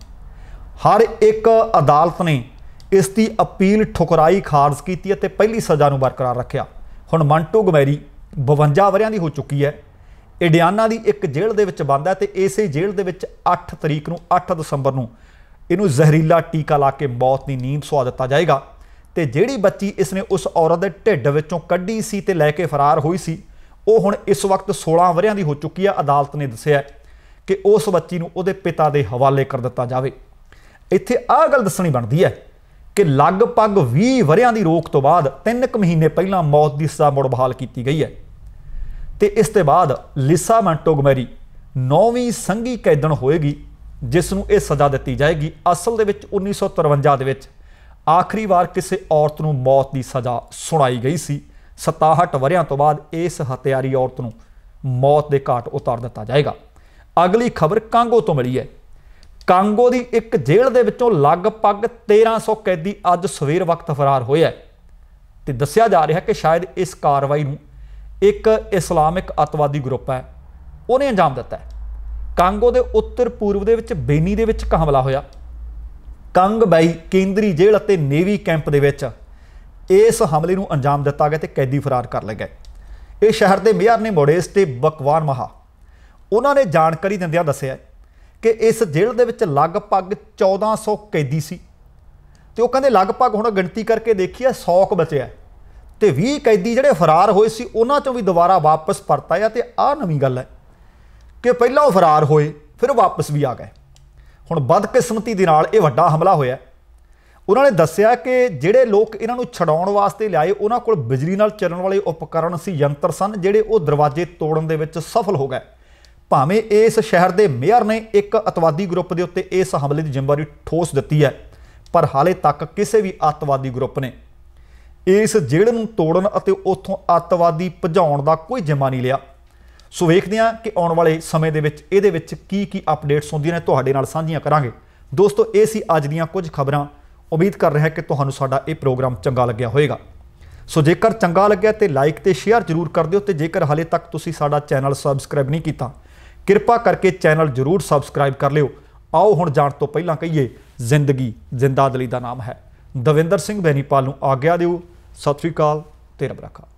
ਹਰ ਇੱਕ ਅਦਾਲਤ ਨੇ ਇਸ ਦੀ ਅਪੀਲ ਠੁਕਰਾਈ ਖਾਰਜ ਕੀਤੀ ਅਤੇ ਪਹਿਲੀ ਸਜ਼ਾ ਨੂੰ ਬਰਕਰਾਰ ਰੱਖਿਆ ਹੁਣ ਮੰਟੂ ਗਮੈਰੀ 52 ਵਰਿਆਂ ਦੀ ਹੋ ਚੁੱਕੀ ਹੈ ਇਡਿਆਨਾ ਦੀ ਇੱਕ ਜੇਲ੍ਹ ਦੇ ਵਿੱਚ ਬੰਦ ਹੈ ਤੇ ਇਸੇ ਜੇਲ੍ਹ ਦੇ ਵਿੱਚ 8 ਤਰੀਕ ਨੂੰ 8 ਦਸੰਬਰ ਨੂੰ ਇਹਨੂੰ ਜ਼ਹਿਰੀਲਾ ਟੀਕਾ ਲਾ ਕੇ ਮੌਤ ਦੀ ਨੀਂਦ ਸੁਆ ਦਿੱਤਾ ਜਾਏਗਾ ਤੇ ਜਿਹੜੀ ਬੱਚੀ ਇਸਨੇ ਉਸ ਔਰਤ ਦੇ ਢਿੱਡ ਵਿੱਚੋਂ ਕੱਢੀ ਸੀ ਤੇ ਲੈ ਕੇ ਫਰਾਰ ਹੋਈ ਸੀ ਉਹ ਹੁਣ ਇਸ ਵਕਤ 16 ਵਰਿਆਂ ਦੀ ਹੋ ਚੁੱਕੀ ਆ ਅਦਾਲਤ ਨੇ ਦੱਸਿਆ ਕਿ ਉਸ ਬੱਚੀ ਨੂੰ ਉਹਦੇ ਪਿਤਾ ਦੇ ਹਵਾਲੇ ਕਰ ਦਿੱਤਾ ਜਾਵੇ ਇੱਥੇ ਆਹ ਗੱਲ ਦੱਸਣੀ ਬਣਦੀ ਹੈ ਕਿ ਲਗਭਗ 20 ਵਰਿਆਂ ਦੀ ਰੋਕ ਤੋਂ ਬਾਅਦ 3 ਮਹੀਨੇ ਪਹਿਲਾਂ ਮੌਤ ਦੀ ਸਜ਼ਾ ਮੁੜ ਬਹਾਲ ਕੀਤੀ ਗਈ ਹੈ ਤੇ ਇਸ ਤੋਂ ਬਾਅਦ ਲਿਸਾ ਮੰਟੋਗਮੈਰੀ ਨੌਵੀਂ ਸੰਗੀ ਕੈਦਣ ਹੋਏਗੀ ਜਿਸ ਨੂੰ ਇਹ ਸਜ਼ਾ ਦਿੱਤੀ ਜਾਏਗੀ ਅਸਲ ਦੇ ਵਿੱਚ 1953 ਦੇ ਵਿੱਚ ਆਖਰੀ ਵਾਰ ਕਿਸੇ ਔਰਤ ਨੂੰ ਮੌਤ ਦੀ ਸਜ਼ਾ ਸੁਣਾਈ ਗਈ ਸੀ 67 ਵਰਿਆਂ ਤੋਂ ਬਾਅਦ ਇਸ ਹਤਿਆਰੀ ਔਰਤ ਨੂੰ ਮੌਤ ਦੇ ਘਾਟ ਉਤਾਰ ਦਿੱਤਾ ਜਾਏਗਾ ਅਗਲੀ ਖਬਰ ਕਾਂਗੋ ਤੋਂ ਮਿਲੀ ਹੈ ਕਾਂਗੋ ਦੀ ਇੱਕ ਜੇਲ੍ਹ ਦੇ ਵਿੱਚੋਂ ਲਗਭਗ 1300 ਕੈਦੀ ਅੱਜ ਸਵੇਰ ਵਕਤ ਫਰਾਰ ਹੋਏ ਹੈ ਤੇ ਦੱਸਿਆ ਜਾ ਰਿਹਾ ਕਿ ਸ਼ਾਇਦ ਇਸ ਕਾਰਵਾਈ ਨੂੰ ਇੱਕ ਇਸਲਾਮਿਕ ਅਤਵਾਦੀ ਗਰੁੱਪ ਹੈ ਉਹਨੇ ਅੰਜਾਮ ਦਿੱਤਾ ਹੈ ਕਾਂਗੋ ਦੇ ਉੱਤਰ ਪੂਰਬ ਦੇ ਵਿੱਚ ਬੇਨੀ ਦੇ ਵਿੱਚ ਕਹਾਵਲਾ ਹੋਇਆ ਕੰਗ ਬਾਈ ਕੇਂਦਰੀ ਜੇਲ੍ਹ ਅਤੇ ਨੇਵੀ ਕੈਂਪ ਦੇ ਵਿੱਚ ਇਸ ਹਮਲੇ ਨੂੰ ਅੰਜਾਮ ਦਿੱਤਾ ਗਿਆ ਤੇ ਕੈਦੀ ਫਰਾਰ ਕਰ ਲਏ ਗਏ ਇਹ ਸ਼ਹਿਰ ਦੇ ਮੇਅਰ ਨੇ ਮੋੜੇਸ ਤੇ ਬਕਵਾਨ ਮਹਾ ਉਹਨਾਂ ਨੇ ਜਾਣਕਾਰੀ ਦਿੰਦਿਆਂ ਦੱਸਿਆ ਕਿ ਇਸ ਜੇਲ੍ਹ ਦੇ ਵਿੱਚ ਲਗਭਗ 1400 ਕੈਦੀ ਸੀ ਤੇ ਉਹ ਕਹਿੰਦੇ ਲਗਭਗ ਹੁਣ ਗਿਣਤੀ ਕਰਕੇ ਦੇਖੀ ਹੈ 100 ਕੁ ਬਚਿਆ ਤੇ 20 ਕੈਦੀ ਜਿਹੜੇ ਫਰਾਰ ਹੋਏ ਸੀ ਉਹਨਾਂ ਚੋਂ ਵੀ ਦੁਬਾਰਾ ਵਾਪਸ ਪਰਤ ਆ ਤੇ ਆਹ ਨਵੀਂ ਗੱਲ ਹੈ ਕਿ ਪਹਿਲਾਂ ਉਹ ਫਰਾਰ ਹੋਏ ਫਿਰ ਵਾਪਸ ਵੀ ਆ ਗਏ ਹੁਣ ਬਦਕਿਸਮਤੀ ਦੇ ਨਾਲ ਇਹ ਵੱਡਾ ਹਮਲਾ ਹੋਇਆ ਉਹਨਾਂ ਨੇ ਦੱਸਿਆ ਕਿ ਜਿਹੜੇ ਲੋਕ ਇਹਨਾਂ ਨੂੰ ਛਡਾਉਣ ਵਾਸਤੇ ਲਿਆਏ ਉਹਨਾਂ ਕੋਲ ਬਿਜਲੀ ਨਾਲ ਚੱਲਣ ਵਾਲੇ ਉਪਕਰਨ ਸੀ ਯੰਤਰ ਸਨ ਜਿਹੜੇ ਉਹ ਦਰਵਾਜ਼ੇ ਤੋੜਨ ਦੇ ਵਿੱਚ ਸਫਲ ਹੋ ਗਏ ਭਾਵੇਂ ਇਸ ਸ਼ਹਿਰ ਦੇ ਮੇਅਰ ਨੇ ਇੱਕ ਅਤਵਾਦੀ ਗਰੁੱਪ ਦੇ ਉੱਤੇ ਇਸ ਹਮਲੇ ਦੀ ਜ਼ਿੰਮੇਵਾਰੀ ਠੋਸ ਦਿੱਤੀ ਹੈ ਪਰ ਹਾਲੇ ਤੱਕ ਕਿਸੇ ਵੀ ਅਤਵਾਦੀ ਗਰੁੱਪ ਨੇ ਇਸ ਜੇੜ ਨੂੰ ਤੋੜਨ ਅਤੇ ਉੱਥੋਂ ਅਤਵਾਦੀ ਭਜਾਉਣ ਦਾ ਕੋਈ ਜ਼ਿੰਮਾ ਨਹੀਂ ਲਿਆ ਸੋ ਵੇਖਦੇ ਹਾਂ ਕਿ ਆਉਣ ਵਾਲੇ ਸਮੇਂ ਦੇ ਵਿੱਚ ਇਹਦੇ ਵਿੱਚ ਕੀ ਕੀ ਅਪਡੇਟਸ ਹੁੰਦੀਆਂ ਨੇ ਤੁਹਾਡੇ ਨਾਲ ਸਾਂਝੀਆਂ ਕਰਾਂਗੇ ਦੋਸਤੋ ਇਹ ਸੀ ਅੱਜ ਦੀਆਂ ਕੁਝ ਖਬਰਾਂ ਉਮੀਦ ਕਰ ਰਿਹਾ ਕਿ ਤੁਹਾਨੂੰ ਸਾਡਾ ਇਹ ਪ੍ਰੋਗਰਾਮ ਚੰਗਾ ਲੱਗਿਆ ਹੋਵੇਗਾ ਸੋ ਜੇਕਰ ਚੰਗਾ ਲੱਗਿਆ ਤੇ ਲਾਈਕ ਤੇ ਸ਼ੇਅਰ ਜ਼ਰੂਰ ਕਰ ਦਿਓ ਤੇ ਜੇਕਰ ਹਾਲੇ ਤੱਕ ਤੁਸੀਂ ਸਾਡਾ ਚੈਨਲ ਸਬਸਕ੍ਰਾਈਬ ਨਹੀਂ ਕੀਤਾ ਕਿਰਪਾ ਕਰਕੇ ਚੈਨਲ ਜ਼ਰੂਰ ਸਬਸਕ੍ਰਾਈਬ ਕਰ ਲਿਓ ਆਓ ਹੁਣ ਜਾਣ ਤੋਂ ਪਹਿਲਾਂ ਕਹੀਏ ਜ਼ਿੰਦਗੀ ਜ਼ਿੰਦਾਦਲੀ ਦਾ ਨਾਮ ਹੈ ਦਵਿੰਦਰ ਸਿੰਘ ਬੈਨੀਪਾਲ ਨੂੰ ਆਗਿਆ ਦਿਓ ਸਤਿ ਸ੍ਰੀ ਅਕਾਲ ਤੇ ਰੱਬ ਰੱਖਾ